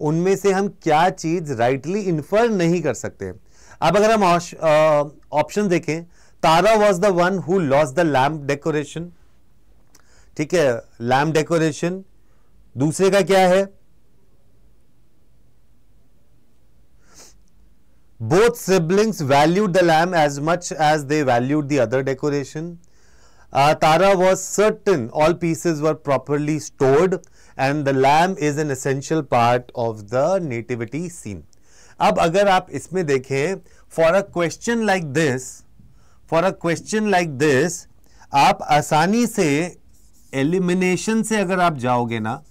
उनमें से हम क्या चीज राइटली इन्फर नहीं कर सकते अब अगर हम ऑप्शन देखें Tara was the one who lost the lamp decoration ठीक है लैम्प डेकोरेशन दूसरे का क्या है Both siblings valued the lamb as much as they valued the other decoration. Uh, Tara was certain all pieces were properly stored and the lamb is an essential part of the nativity scene. अब अगर आप इसमें देखें for a question like this for a question like this आप आसानी से elimination से अगर आप जाओगे ना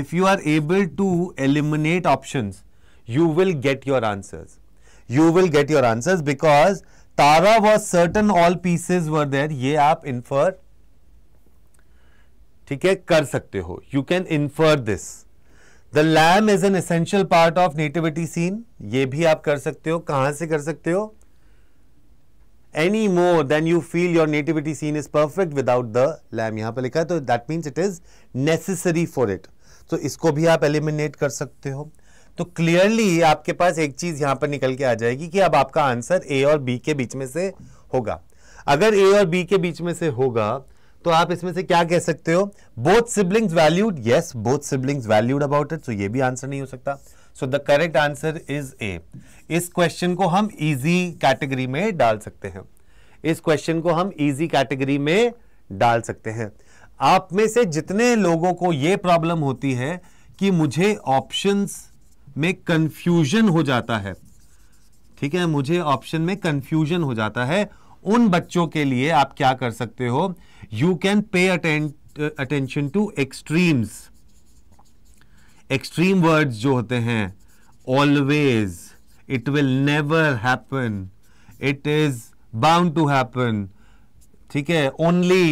if you are able to eliminate options you will get your answers you will get your answer because Tara was certain all pieces were there ये आप इन्फर ठीक है कर सकते हो you can infer this the lamp is an essential part of nativity scene ये भी आप कर सकते हो कहां से कर सकते हो any more than you feel your nativity scene is perfect without the lamp यहां पर लिखा है तो that means it is necessary for it तो इसको भी आप एलिमिनेट कर सकते हो तो क्लियरली आपके पास एक चीज यहां पर निकल के आ जाएगी कि अब आपका आंसर ए और बी के बीच में से होगा अगर ए और बी के बीच में से होगा तो आप इसमें से क्या कह सकते हो both siblings valued yes both siblings valued about it so ये भी आंसर नहीं हो सकता so the correct answer is A इस क्वेश्चन को हम इजी कैटेगरी में डाल सकते हैं इस क्वेश्चन को हम इजी कैटेगरी में डाल सकते हैं आप में से जितने लोगों को यह प्रॉब्लम होती है कि मुझे ऑप्शंस में कंफ्यूजन हो जाता है ठीक है मुझे ऑप्शन में कंफ्यूजन हो जाता है उन बच्चों के लिए आप क्या कर सकते हो you can pay attention to extremes extreme words जो होते हैं always it will never happen it is bound to happen ठीक है only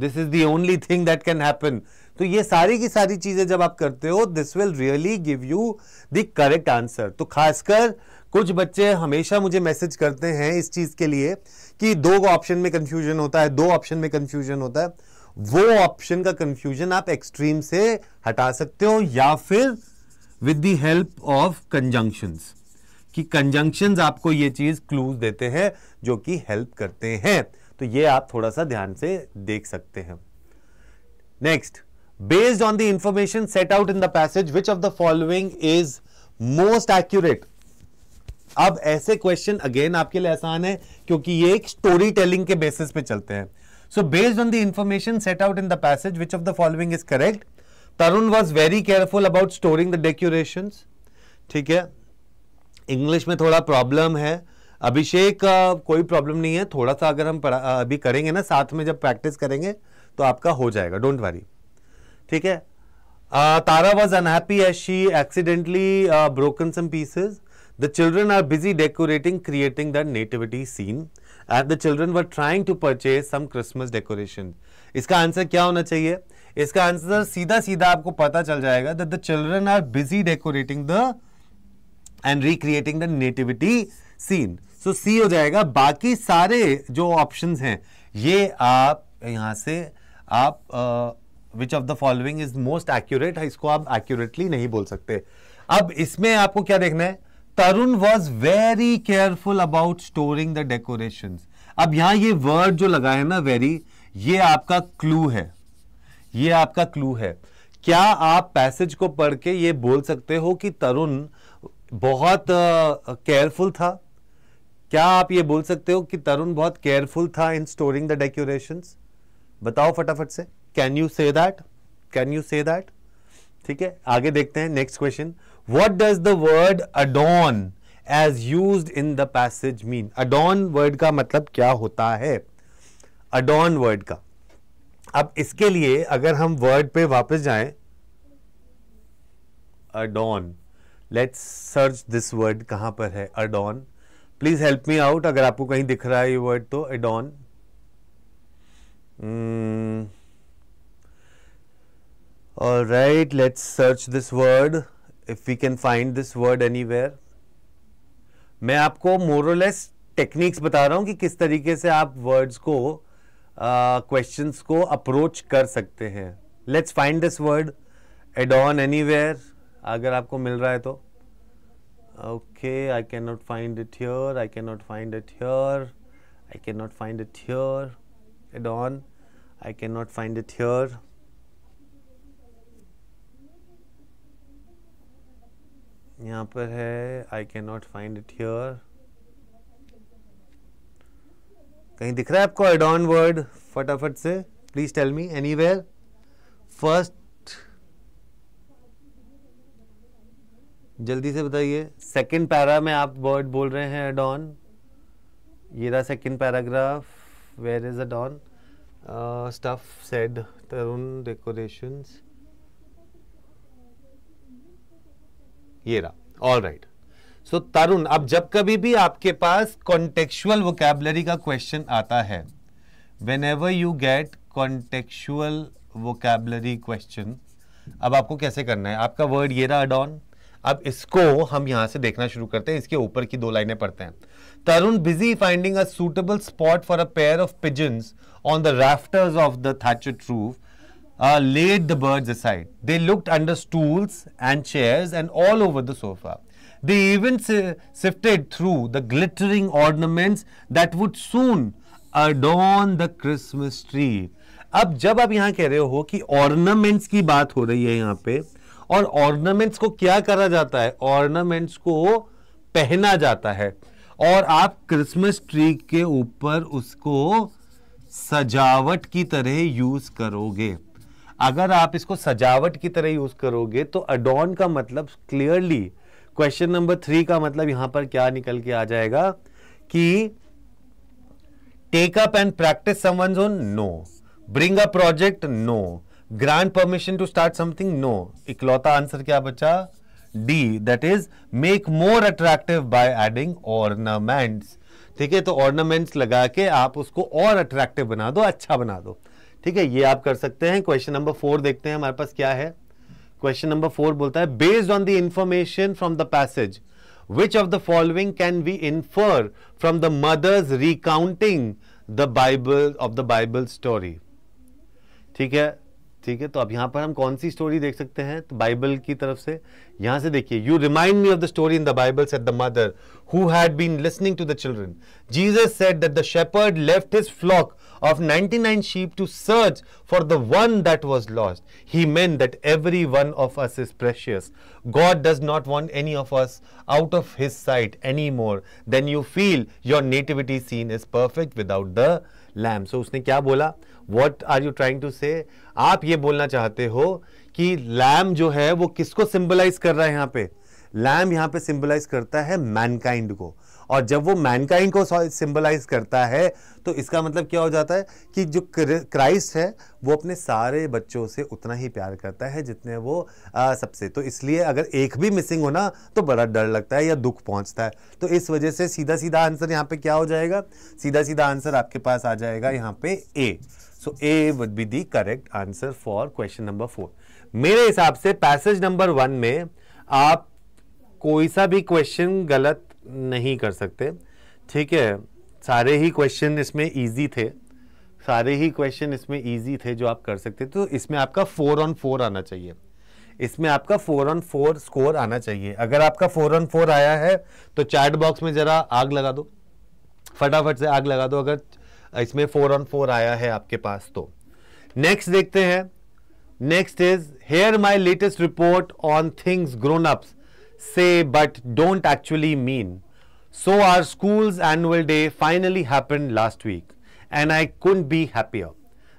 this is the only thing that can happen तो ये सारी की सारी चीजें जब आप करते हो this will really give you the correct answer तो खासकर कुछ बच्चे हमेशा मुझे मैसेज करते हैं इस चीज के लिए कि दो ऑप्शन में कंफ्यूजन होता है दो ऑप्शन में कंफ्यूजन होता है वो ऑप्शन का कंफ्यूजन आप एक्सट्रीम से हटा सकते हो या फिर with the help of conjunctions कि कंजंक्शंस आपको ये चीज क्लूज देते हैं जो कि हेल्प करते हैं तो ये आप थोड़ा सा ध्यान से देख सकते हैं next based on the information set out in the passage which of the following is most accurate अब ऐसे क्वेश्चन अगेन आपके लिए आसान है क्योंकि ये एक स्टोरी टेलिंग के बेसिस पे चलते हैं so based on the information set out in the passage which of the following is correct Tarun was very careful about storing the decoration ठीक है इंग्लिश में थोड़ा प्रॉब्लम है अभिषेक कोई प्रॉब्लम नहीं है थोड़ा सा अगर हम अभी करेंगे ना साथ में जब प्रैक्टिस करेंगे तो आपका हो जाएगा डोंट वरी ठीक है Tara was unhappy as she accidentally broken some pieces the children are busy decorating creating the nativity scene at the children were trying to purchase some Christmas decoration इसका आंसर क्या होना चाहिए इसका आंसर सीधा सीधा आपको पता चल जाएगा that the children are busy decorating the and recreating the nativity scene so C हो जाएगा बाकी सारे जो ऑप्शन हैं ये आप यहां से आप uh, which of the following is most accurate इसको आप एक्यूरेटली नहीं बोल सकते अब इसमें आपको क्या देखना है Tarun was very careful about storing the decoration अब यहां ये वर्ड जो लगा है ना वेरी ये आपका क्लू है ये आपका क्लू है क्या आप पैसेज को पढ़ के ये बोल सकते हो कि तरुण बहुत केयरफुल uh, था क्या आप ये बोल सकते हो कि तरुण बहुत केयरफुल था इन स्टोरिंग द डेकोरेशंस बताओ फटाफट से can you say that can you say that ठीक है आगे देखते हैं next question what does the word adorn as use in the passage mean adorn word का मतलब क्या होता है अडोन वर्ड का अब इसके लिए अगर हम वर्ड पे वापस जाएं adorn let's search this word कहां पर है adorn please help me out अगर आपको कहीं दिख रहा है ये वर्ड तो अडोन all right let's search this word if we can find this word anywhere मैं आपको मोरलेस टेक्निक्स बता रहा हूँ कि किस तरीके से आप वर्ड्स को क्वेश्चंस uh, को अप्रोच कर सकते हैं let's find this word adorn anywhere अगर आपको मिल रहा है तो okay i cannot find it here i cannot find it here i cannot find it here add on i cannot find it here यहाँ पर है I can not find it here कहीं दिख रहा है आपको एडॉन वर्ड फटाफट से please tell me anywhere first जल्दी से बताइए सेकंड पैरा में आप वर्ड बोल रहे हैं एडॉन ये रहा second paragraph where is adorn stuff said Tarun decorations ये रहा ऑल राइट सो तरुण अब जब कभी भी आपके पास कॉन्टेक्चुअल वोकैबलरी का क्वेश्चन आता है whenever you get contextual vocabulary question अब आपको कैसे करना है आपका वर्ड ये रहा अडॉन अब इसको हम यहां से देखना शुरू करते हैं इसके ऊपर की दो लाइनें पढ़ते हैं Tarun busy finding a suitable spot for a pair of pigeons on the rafters of the thatched roof uh, laid the birds aside. They looked under stools and chairs and all over the sofa. They even sifted through the glittering ornaments that would soon adorn the Christmas tree. अब जब आप यहां कह रहे हो कि ornaments की बात हो रही है यहां पे और ornaments को क्या करा जाता है ornaments को पहना जाता है और आप क्रिसमस ट्री के ऊपर उसको सजावट की तरह यूज करोगे अगर आप इसको सजावट की तरह यूज करोगे तो अडोन का मतलब क्लियरली क्वेश्चन नंबर थ्री का मतलब यहां पर क्या निकल के आ जाएगा कि take up and practice someone join no bring a project no grant permission to start something no इकलौता आंसर क्या बचा D that is make more attractive by adding ornaments ठीक है तो ऑर्नामेंट्स लगा के आप उसको और अट्रैक्टिव बना दो अच्छा बना दो ठीक है ये आप कर सकते हैं क्वेश्चन नंबर फोर देखते हैं हमारे पास क्या है क्वेश्चन नंबर फोर बोलता है based on the information from the passage which of the following can be infer from the mothers recounting the Bible of the Bible story ठीक है ठीक है तो अब यहां पर हम कौन सी स्टोरी देख सकते हैं तो बाइबल की तरफ से यहां से देखिए you remind me of the story in the Bible said the mother who had been listening to the children Jesus said that the shepherd left his flock of 99 sheep to search for the one that was lost. He meant that every one of us is precious. God does not want any of us out of his sight anymore. Then you feel your nativity scene is perfect without the lamb. so, उसने क्या बोला What are you trying to say? आप ये बोलना चाहते हो कि lamb जो है वो किसको symbolize कर रहा है यहाँ पे Lamb यहाँ पे symbolize करता है mankind को और जब वो मैनकाइंड को सिंबलाइज करता है तो इसका मतलब क्या हो जाता है कि जो क्राइस्ट है वो अपने सारे बच्चों से उतना ही प्यार करता है जितने वो आ, सबसे तो इसलिए अगर एक भी मिसिंग होना तो बड़ा डर लगता है या दुख पहुंचता है तो इस वजह से सीधा सीधा आंसर यहाँ पे क्या हो जाएगा सीधा सीधा आंसर आपके पास आ जाएगा यहाँ पे A so A would be the correct answer for question number four मेरे हिसाब से पैसेज नंबर वन में आप कोई सा भी क्वेश्चन गलत नहीं कर सकते ठीक है सारे ही क्वेश्चन इसमें ईजी थे सारे ही क्वेश्चन इसमें ईजी थे जो आप कर सकते तो इसमें आपका फोर ऑन फोर आना चाहिए इसमें आपका फोर ऑन फोर स्कोर आना चाहिए अगर आपका फोर ऑन फोर आया है तो चैट बॉक्स में ज़रा आग लगा दो फटाफट से आग लगा दो अगर इसमें फोर ऑन फोर आया है आपके पास तो नेक्स्ट देखते हैं next is here my latest report on things grown ups say but don't actually mean. So our school's annual day finally happened last week and I couldn't be happier.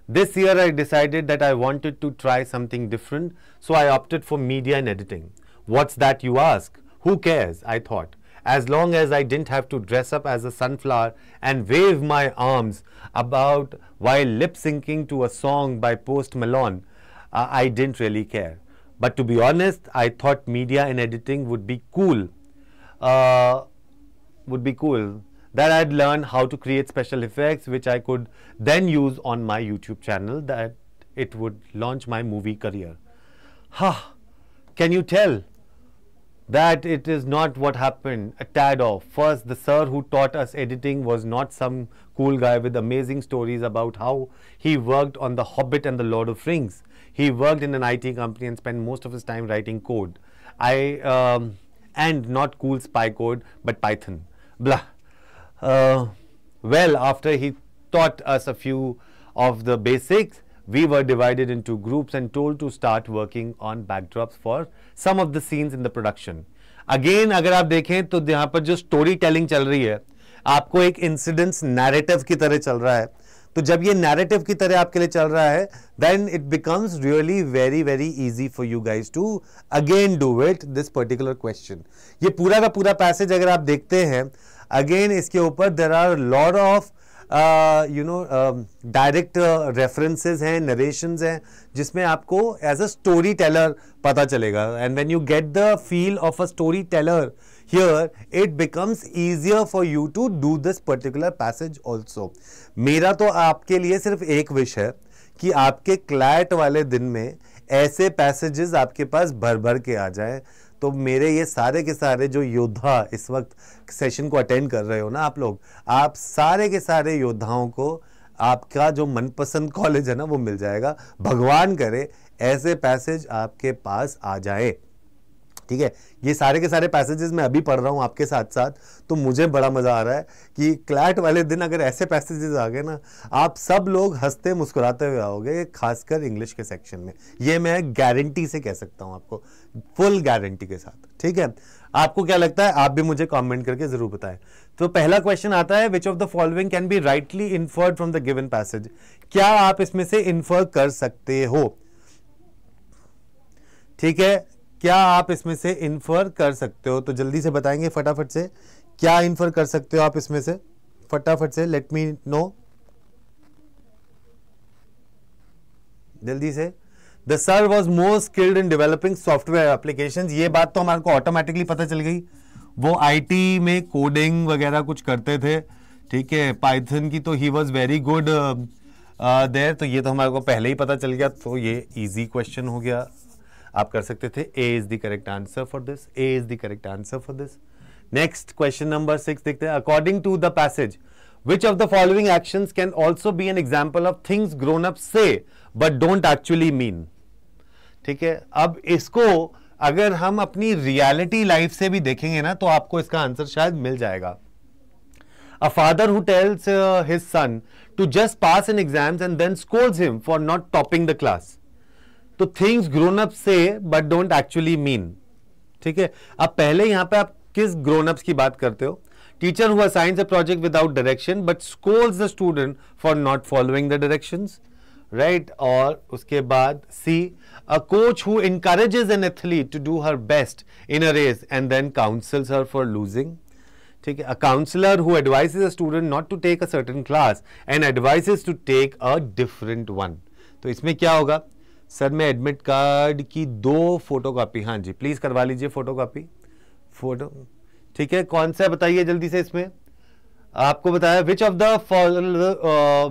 This year I decided that I wanted to try something different so I opted for media and editing. What's that you ask? Who cares? I thought. As long as I didn't have to dress up as a sunflower and wave my arms about while lip syncing to a song by Post Malone, uh, I didn't really care. But to be honest, I thought media and editing would be cool. Uh, would be cool. That I'd learn how to create special effects, which I could then use on my YouTube channel. That it would launch my movie career. Ha! Huh. Can you tell? that it is not what happened a tad off. First, the sir who taught us editing was not some cool guy with amazing stories about how he worked on The Hobbit and The Lord of Rings. He worked in an IT company and spent most of his time writing code. I um, and not cool spy code, but Python. Blah. Uh, well, after he taught us a few of the basics, we were divided into groups and told to start working on backdrops for some of the scenes in the production. Again, अगर आप देखें तो यहाँ पर जो storytelling चल रही है आपको एक इंसिडेंस narrative की तरह चल रहा है तो जब ये नैरेटिव की तरह आपके लिए चल रहा है then it becomes really very very easy for you guys to again do it this particular question ये पूरा का पूरा पैसेज अगर आप देखते हैं अगेन इसके ऊपर there are lot of you know direct references हैं नरेशन हैं जिसमें आपको एज अ स्टोरी टेलर पता चलेगा and when you get the feel of a story teller here it becomes easier for you to do this particular passage also. मेरा तो आपके लिए सिर्फ एक wish hai कि आपके क्लैट वाले दिन में ऐसे पैसेजेस आपके पास भर भर के आ जाए तो मेरे ये सारे के सारे जो योद्धा इस वक्त सेशन को अटेंड कर रहे हो ना आप लोग आप सारे के सारे योद्धाओं को आपका जो मनपसंद कॉलेज है ना वो मिल जाएगा भगवान करे ऐसे पैसेज आपके पास आ जाए ठीक है ये सारे के सारे पैसेजेस मैं अभी पढ़ रहा हूँ आपके साथ साथ तो मुझे बड़ा मज़ा आ रहा है कि क्लैट वाले दिन अगर ऐसे पैसेजेस आ गए ना आप सब लोग हंसते मुस्कुराते हुए आओगे खासकर इंग्लिश के सेक्शन में ये मैं गारंटी से कह सकता हूँ आपको फुल गारंटी के साथ ठीक है आपको क्या लगता है आप भी मुझे कॉमेंट करके जरूर बताएं तो पहला क्वेश्चन आता है which of the following can be rightly inferred from the given passage क्या आप इसमें से इन्फर कर सकते हो ठीक है क्या आप इसमें से इन्फर कर सकते हो तो जल्दी से बताएंगे फटाफट से क्या इन्फर कर सकते हो आप इसमें से फटाफट से लेट मी नो जल्दी से the sir was more skilled in developing software application ये बात तो हमारे को ऑटोमेटिकली पता चल गई वो आईटी में कोडिंग वगैरह कुछ करते थे ठीक है पाइथन की तो he was very good there तो ये तो हमारे को पहले ही पता चल गया तो ये इजी क्वेश्चन हो गया आप कर सकते थे A is the correct answer for this A is the correct answer for this next question number six देखते हैं according to the passage which of the following action can also be an example of things grown up say but don't actually mean ठीक है अब इसको अगर हम अपनी reality life से भी देखेंगे ना तो आपको इसका आंसर शायद मिल जाएगा a father who tells his son to just pass in exams and then scolds him for not topping the class तो things grown up say but don't actually mean ठीक है अब पहले यहां पे आप किस ग्रोन अप्स की बात करते हो teacher who science a project without direction but scolds the student for not following the direction right और उसके बाद C a coach who encourages an athlete to do her best in a race and then counsels her for losing ठीक है a counselor who advise a student not to take a certain class and advise to take a different one तो इसमें क्या होगा sir मैं admit card की दो photo copy हाँ जी प्लीज़ करवा लीजिए फोटो कापी फोटो ठीक है कौन सा बताइए जल्दी से इसमें आपको बताया which of the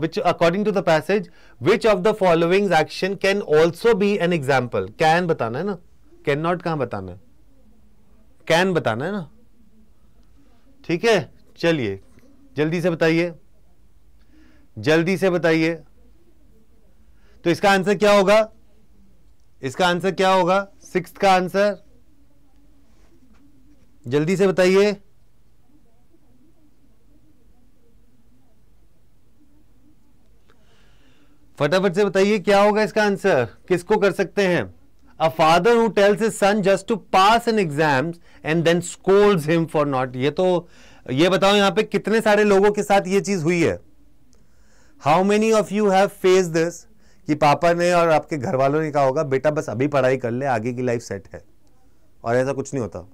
which according to the passage which of the following action can also be an example can बताना है ना कैन नॉट कहा बताना है कैन बताना है ना ठीक है चलिए जल्दी से बताइए जल्दी से बताइए तो इसका आंसर क्या होगा इसका आंसर क्या होगा सिक्स का आंसर जल्दी से बताइए फटाफट से बताइए क्या होगा इसका आंसर किसको कर सकते हैं a father who tells his son just to pass an exam and then scolds him for not ये तो ये बताओ यहां पे कितने सारे लोगों के साथ ये चीज हुई है how many of you have face this कि पापा ने और आपके घर वालों ने कहा होगा बेटा बस अभी पढ़ाई कर ले आगे की लाइफ सेट है और ऐसा कुछ नहीं होता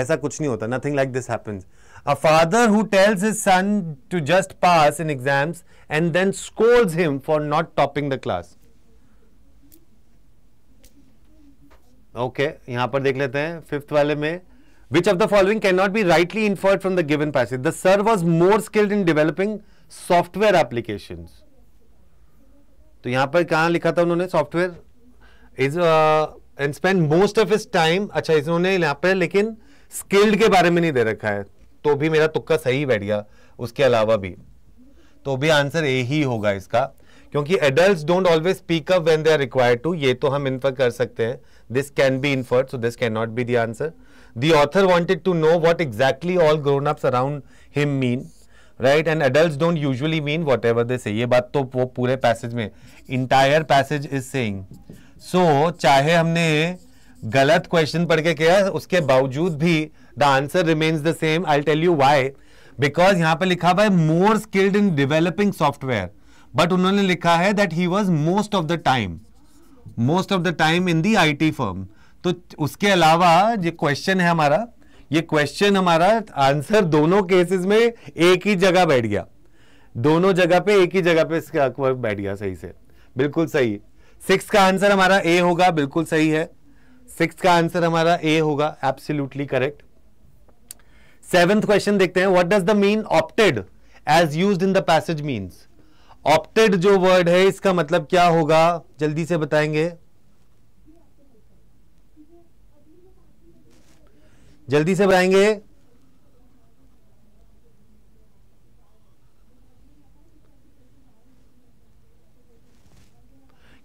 ऐसा कुछ नहीं होता nothing like this happens a father who tells his son to just pass in exams and then scolds him for not topping the class okay यहां पर देख लेते हैं फिफ्थ वाले में which of the following can not be rightly inferred from the given passage the sir was more skilled in developing software applications तो यहाँ पर कहाँ लिखा था उन्होंने software is and spend most of his time अच्छा इन्होंने यहाँ पर लेकिन स्किल्ड के बारे में नहीं दे रखा है तो भी मेरा तुक्का सही बैठ गया उसके अलावा भी तो भी आंसर ए ही होगा इसका क्योंकि adult don't always speak up when they are required to ये तो हम इन्फर कर सकते हैं this can be inferred so this can not be the answer the author wanted to know what exactly all grown up around him mean right and adult don't usually mean whatever they say ये बात तो वो पूरे passage में entire passage is saying so चाहे हमने गलत question पढ़ के किया उसके बावजूद भी the answer remains the same I tell you why because यहां पर लिखा हुआ है more skilled in developing software but उन्होंने लिखा है that he was most of the time most of the time in the I T firm तो उसके अलावा जो क्वेश्चन है हमारा ये क्वेश्चन हमारा आंसर दोनों केसेस में एक ही जगह बैठ गया दोनों जगह पे एक ही जगह पे इसका बैठ गया सही से बिल्कुल सही सिक्स का आंसर हमारा ए होगा बिल्कुल सही है सिक्स का आंसर हमारा ए होगा एब्सोल्युटली करेक्ट सेवेंथ क्वेश्चन देखते हैं what does the mean opted as use in the passage means opted जो वर्ड है इसका मतलब क्या होगा जल्दी से बताएंगे जल्दी से बनाएंगे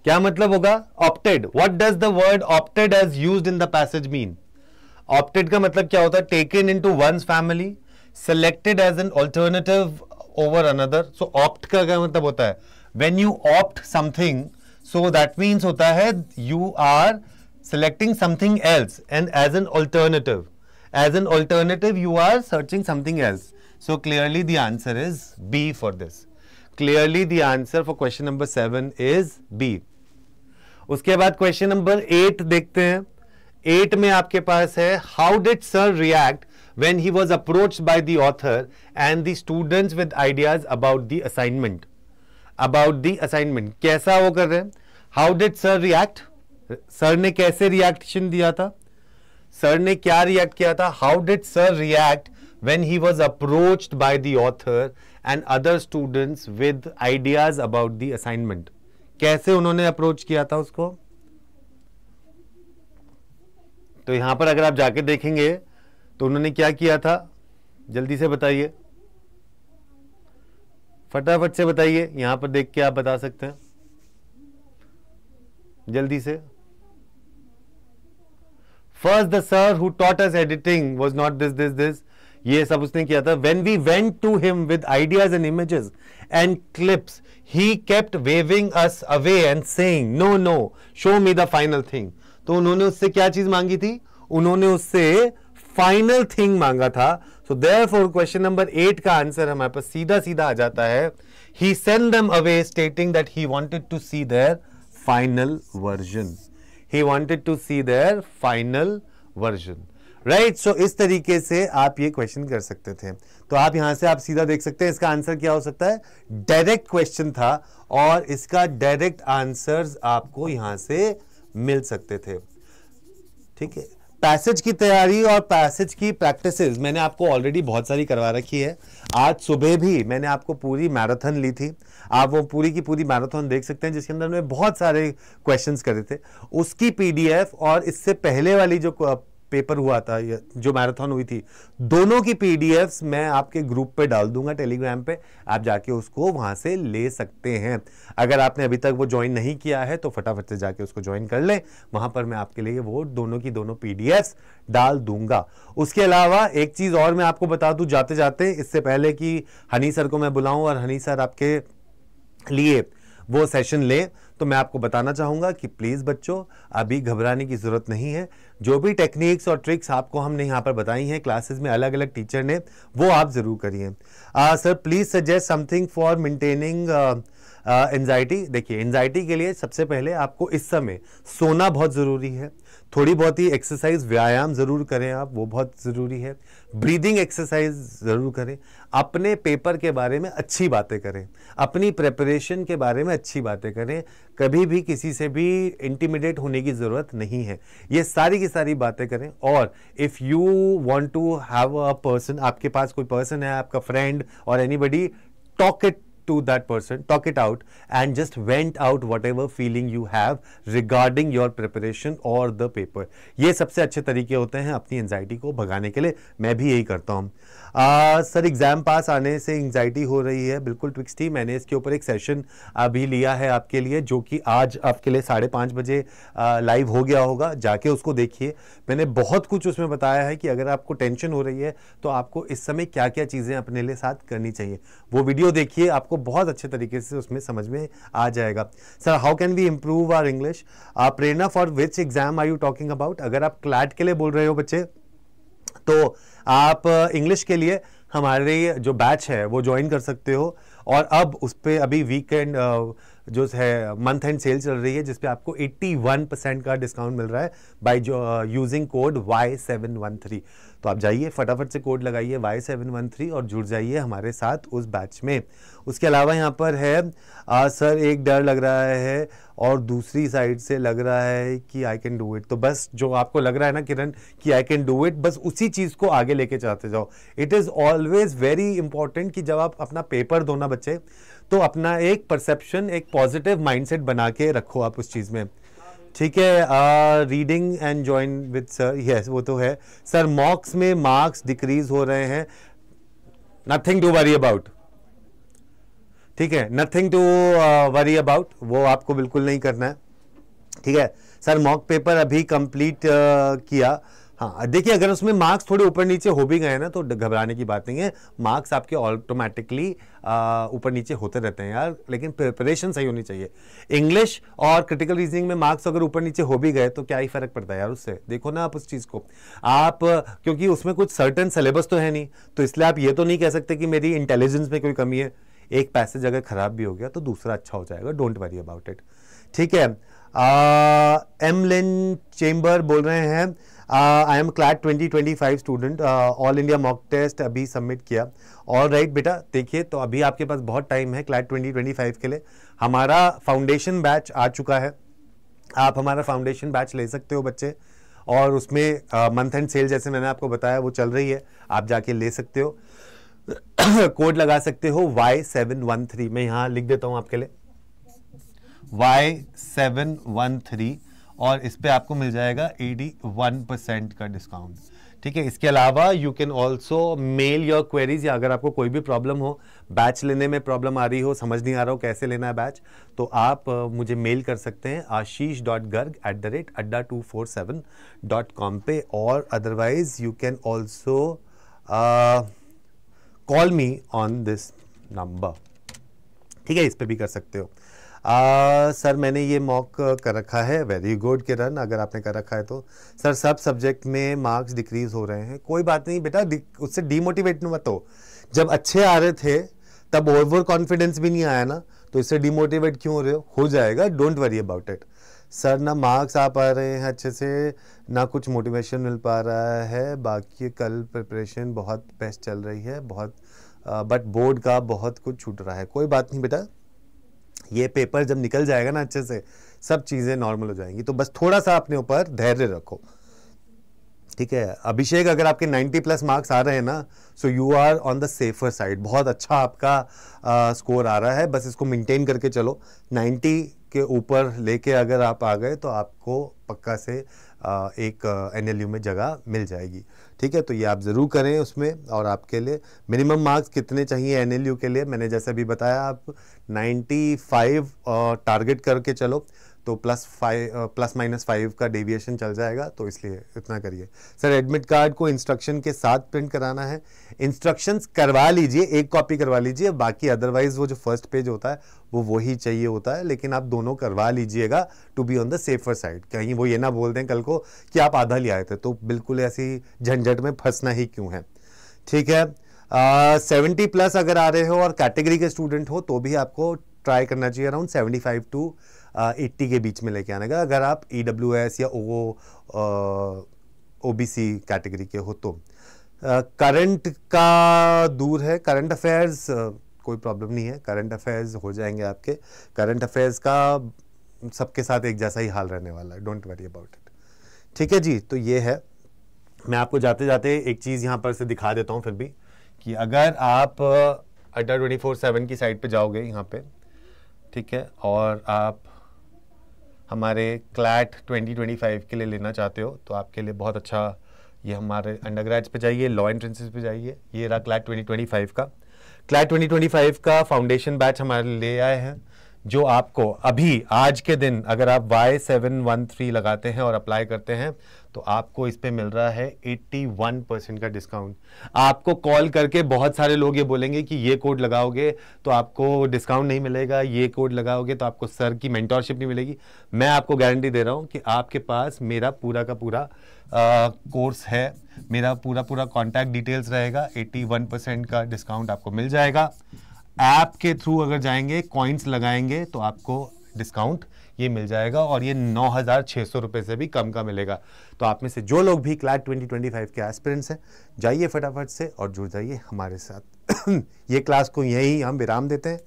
क्या मतलब होगा opted what does the word opted as use in the passage mean opted का मतलब क्या होता है taken in to one family selected as an alternative over another so opt का क्या मतलब होता है when you opt something so that means होता है you are selecting something else and as an alternative As an alternative, you are searching something else. So clearly the answer is B for this. Clearly the answer for question number seven is B. उसके बाद question number eight देखते हैं eight में आपके पास है how did sir react when he was approached by the author and the students with ideas about the assignment about the assignment कैसा वो कर रहे हैं how did sir react sir ने कैसे रिएक्शन दिया था सर ने क्या रिएक्ट किया था how did sir react when he was approached by the author and other students with ideas about the assignment कैसे उन्होंने अप्रोच किया था उसको तो यहां पर अगर आप जाके देखेंगे तो उन्होंने क्या किया था जल्दी से बताइए फटाफट से बताइए यहां पर देख के आप बता सकते हैं जल्दी से first the sir who taught us editing was not this this this ये सब उसने किया था when we went to him with ideas and images and clips he kept waving us away and saying no no show me the final thing तो उन्होंने उससे क्या चीज मांगी थी उन्होंने उससे फाइनल थिंग मांगा था so therefore question number eight का आंसर हमारे पास सीधा सीधा आ जाता है he send them away stating that he wanted to see their final version he wanted to see their final version right so इस तरीके से आप ये क्वेश्चन कर सकते थे तो आप यहां से आप सीधा देख सकते हैं इसका आंसर क्या हो सकता है डायरेक्ट क्वेश्चन था और इसका डायरेक्ट आंसर आपको यहां से मिल सकते थे ठीक है पैसेज की तैयारी और पैसेज की प्रैक्टिसेस मैंने आपको ऑलरेडी बहुत सारी करवा रखी है आज सुबह भी मैंने आपको पूरी मैराथन ली थी आप वो पूरी की पूरी मैराथन देख सकते हैं जिसके अंदर हमने बहुत सारे क्वेश्चन करे थे उसकी पी और इससे पहले वाली जो पेपर हुआ था जो मैराथन हुई थी दोनों की पी मैं आपके ग्रुप पे डाल दूंगा टेलीग्राम पे आप जाके उसको वहाँ से ले सकते हैं अगर आपने अभी तक वो ज्वाइन नहीं किया है तो फटाफट से जाके उसको ज्वाइन कर लें वहाँ पर मैं आपके लिए वो दोनों की दोनों पी डाल दूंगा उसके अलावा एक चीज़ और मैं आपको बता दूँ जाते जाते इससे पहले कि हनी सर को मैं बुलाऊँ और हनी सर आपके लिए वो सेशन लें तो मैं आपको बताना चाहूँगा कि प्लीज़ बच्चों अभी घबराने की ज़रूरत नहीं है जो भी टेक्निक्स और ट्रिक्स आपको हमने यहाँ पर बताई हैं क्लासेस में अलग अलग टीचर ने वो आप ज़रूर करिए sir please suggest something for maintaining anxiety देखिए एनजाइटी के लिए सबसे पहले आपको इस समय सोना बहुत ज़रूरी है थोड़ी बहुत ही एक्सरसाइज व्यायाम ज़रूर करें आप वो बहुत ज़रूरी है ब्रीदिंग एक्सरसाइज ज़रूर करें अपने पेपर के बारे में अच्छी बातें करें अपनी प्रेपरेशन के बारे में अच्छी बातें करें कभी भी किसी से भी इंटीमिडेट होने की ज़रूरत नहीं है ये सारी की सारी बातें करें और if you want to have a person आपके पास कोई पर्सन है आपका फ्रेंड और any talk it to that person, talk it out, and just vent out whatever feeling you have regarding your preparation or the paper. ये सबसे अच्छे तरीके होते हैं अपनी एंजाइटी को भगाने के लिए मैं भी यही करता हूँ सर एग्ज़ाम पास आने से एंजाइटी हो रही है बिल्कुल ट्विक्सटी मैंने इसके ऊपर एक सेशन अभी लिया है आपके लिए जो कि आज आपके लिए साढ़े पाँच बजे लाइव हो गया होगा जाके उसको देखिए मैंने बहुत कुछ उसमें बताया है कि अगर आपको टेंशन हो रही है तो आपको इस समय क्या क्या चीज़ें अपने लिए साथ करनी चाहिए वो वीडियो देखिए आपको बहुत अच्छे तरीके से उसमें समझ में आ जाएगा sir how can we improve our English Prerna for which exam are you talking about अगर आप क्लैट के लिए बोल रहे हो बच्चे तो आप इंग्लिश के लिए हमारे जो बैच है वो ज्वाइन कर सकते हो और अब उस पर अभी वीकेंड जो है मंथ एंड सेल चल रही है जिसपे आपको 81 परसेंट का डिस्काउंट मिल रहा है बाई जो using code Y seven one three तो आप जाइए फटाफट से कोड लगाइए वाई सेवन वन थ्री और जुड़ जाइए हमारे साथ उस बैच में उसके अलावा यहाँ पर है आ, सर एक डर लग रहा है और दूसरी साइड से लग रहा है कि आई कैन डू इट तो बस जो आपको लग रहा है ना किरण कि आई कैन डू इट बस उसी चीज़ को आगे लेके चाहते जाओ it is always very important कि जब आप अपना पेपर दो ना बच्चे तो अपना एक परसेप्शन एक पॉजिटिव माइंडसेट बना के रखो आप उस चीज़ में ठीक है reading and join with sir yes वो तो है सर मॉक्स में मार्क्स डिक्रीज हो रहे हैं नथिंग टू वरी अबाउट ठीक है नथिंग टू वरी अबाउट वो आपको बिल्कुल नहीं करना है ठीक है सर मॉक पेपर अभी कंप्लीट uh, किया हाँ देखिए अगर उसमें मार्क्स थोड़े ऊपर नीचे हो भी गए ना तो घबराने की बात नहीं है मार्क्स आपके ऑटोमेटिकली ऊपर नीचे होते रहते हैं यार लेकिन प्रिपरेशन सही होनी चाहिए इंग्लिश और क्रिटिकल रीजनिंग में मार्क्स अगर ऊपर नीचे हो भी गए तो क्या ही फर्क पड़ता है यार उससे देखो ना आप उस चीज़ को आप क्योंकि उसमें कुछ सर्टन सिलेबस तो है नहीं तो इसलिए आप ये तो नहीं कह सकते कि मेरी इंटेलिजेंस में कोई कमी है एक पैसेज अगर ख़राब भी हो गया तो दूसरा अच्छा हो जाएगा डोंट वरी अबाउट इट ठीक है एमलिन चेम्बर बोल रहे हैं I am CLAT 2025 student all India mock test अभी सबमिट किया ऑल राइट बेटा देखिए तो अभी आपके पास बहुत टाइम है क्लैट 2025 के लिए हमारा फाउंडेशन बैच आ चुका है आप हमारा फाउंडेशन बैच ले सकते हो बच्चे और उसमें मंथ एंड सेल जैसे मैंने आपको बताया वो चल रही है आप जाके ले सकते हो कोड लगा सकते हो वाई सेवन वन थ्री मैं यहाँ लिख देता हूँ आपके लिए वाई सेवन वन थ्री और इस पर आपको मिल जाएगा एडी वन परसेंट का डिस्काउंट ठीक है इसके अलावा you can also mail your queries या अगर आपको कोई भी प्रॉब्लम हो बैच लेने में प्रॉब्लम आ रही हो समझ नहीं आ रहा हो कैसे लेना है बैच तो आप मुझे मेल कर सकते हैं Ashish dot Garg at the rate Adda two four seven dot com पे और otherwise you can also call me on this number ठीक है इस पर भी कर सकते हो आ, सर मैंने ये मॉक कर रखा है वेरी गुड किरण अगर आपने कर रखा है तो सर सब सब्जेक्ट में मार्क्स डिक्रीज हो रहे हैं कोई बात नहीं बेटा उससे डीमोटिवेट मत हो जब अच्छे आ रहे थे तब ओवर कॉन्फिडेंस भी नहीं आया ना तो इससे डिमोटिवेट क्यों हो रहे हो हो जाएगा don't worry about it sir ना मार्क्स आ पा रहे हैं अच्छे से ना कुछ मोटिवेशन मिल पा रहा है बाकी कल प्रिपरेशन बहुत बेस्ट चल रही है बहुत बट बोर्ड का बहुत कुछ छूट रहा है कोई बात नहीं बेटा ये पेपर जब निकल जाएगा ना अच्छे से सब चीज़ें नॉर्मल हो जाएंगी तो बस थोड़ा सा अपने ऊपर धैर्य रखो ठीक है अभिषेक अगर आपके 90 प्लस मार्क्स आ रहे हैं ना so you are on the safer side बहुत अच्छा आपका आ, स्कोर आ रहा है बस इसको मेंटेन करके चलो 90 के ऊपर लेके अगर आप आ गए तो आपको पक्का से आ, एक एन में जगह मिल जाएगी ठीक है तो ये आप ज़रूर करें उसमें और आपके लिए मिनिमम मार्क्स कितने चाहिए एन के लिए मैंने जैसे भी बताया आप 95 टारगेट करके चलो तो plus five plus minus five का डेविएशन चल जाएगा तो इसलिए इतना करिए सर एडमिट कार्ड को इंस्ट्रक्शन के साथ प्रिंट कराना है इंस्ट्रक्शंस करवा लीजिए एक कॉपी करवा लीजिए बाकी अदरवाइज वो जो फर्स्ट पेज होता है वो वही चाहिए होता है लेकिन आप दोनों करवा लीजिएगा to be on the safer side कहीं वो ये ना बोल दें कल को कि आप आधा ले आए थे तो बिल्कुल ऐसी झंझट में फंसना ही क्यों है ठीक है सेवेंटी प्लस अगर आ रहे हो और कैटेगरी के स्टूडेंट हो तो भी आपको ट्राई करना चाहिए around seventy five to eighty के बीच में लेके आने का अगर आप ई डब्ल्यू एस या ओ ओ बी सी कैटेगरी के हो तो करंट uh, का दूर है करंट अफेयर्स uh, कोई प्रॉब्लम नहीं है करंट अफेयर्स हो जाएंगे आपके करंट अफेयर्स का सबके साथ एक जैसा ही हाल रहने वाला है डोंट वरी अबाउट इट ठीक है जी तो ये है मैं आपको जाते जाते एक चीज़ यहाँ पर से दिखा देता हूँ फिर भी कि अगर आप अड्डा ट्वेंटी फोर सेवन की साइट पे जाओगे यहाँ पे ठीक है और आप हमारे क्लैट 2025 के लिए लेना चाहते हो तो आपके लिए बहुत अच्छा ये हमारे अंडरग्रेड्स पे जाइए लॉ एंट्रेंसेस पे जाइए ये रहा क्लैट 2025 का क्लैट 2025 का फाउंडेशन बैच हमारे ले आए हैं जो आपको अभी आज के दिन अगर आप वाई सेवन वन थ्री लगाते हैं और अप्लाई करते हैं तो आपको इस पर मिल रहा है 81 परसेंट का डिस्काउंट आपको कॉल करके बहुत सारे लोग ये बोलेंगे कि ये कोड लगाओगे तो आपको डिस्काउंट नहीं मिलेगा ये कोड लगाओगे तो आपको सर की मेंटोरशिप नहीं मिलेगी मैं आपको गारंटी दे रहा हूँ कि आपके पास मेरा पूरा का पूरा कोर्स है मेरा पूरा पूरा कॉन्टैक्ट डिटेल्स रहेगा एट्टी परसेंट का डिस्काउंट आपको मिल जाएगा ऐप के थ्रू अगर जाएंगे कॉइन्स लगाएंगे तो आपको डिस्काउंट ये मिल जाएगा और ये नौ हज़ार छः सौ रुपये से भी कम का मिलेगा तो आप में से जो लोग भी क्लास ट्वेंटी ट्वेंटी फाइव के एस्पिरेंट्स हैं जाइए फटाफट से और जुड़ जाइए हमारे साथ ये क्लास को यही हम विराम देते हैं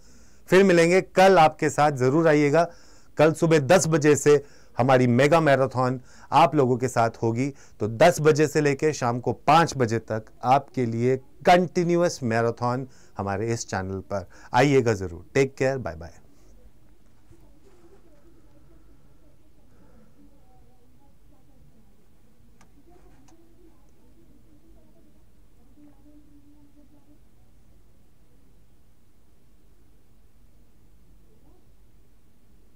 फिर मिलेंगे कल आपके साथ ज़रूर आइएगा कल सुबह दस बजे से हमारी मेगा मैराथन आप लोगों के साथ होगी तो दस बजे से लेकर शाम को पाँच बजे तक आपके लिए कंटिन्यूस मैराथन हमारे इस चैनल पर आइएगा ज़रूर टेक केयर बाय बाय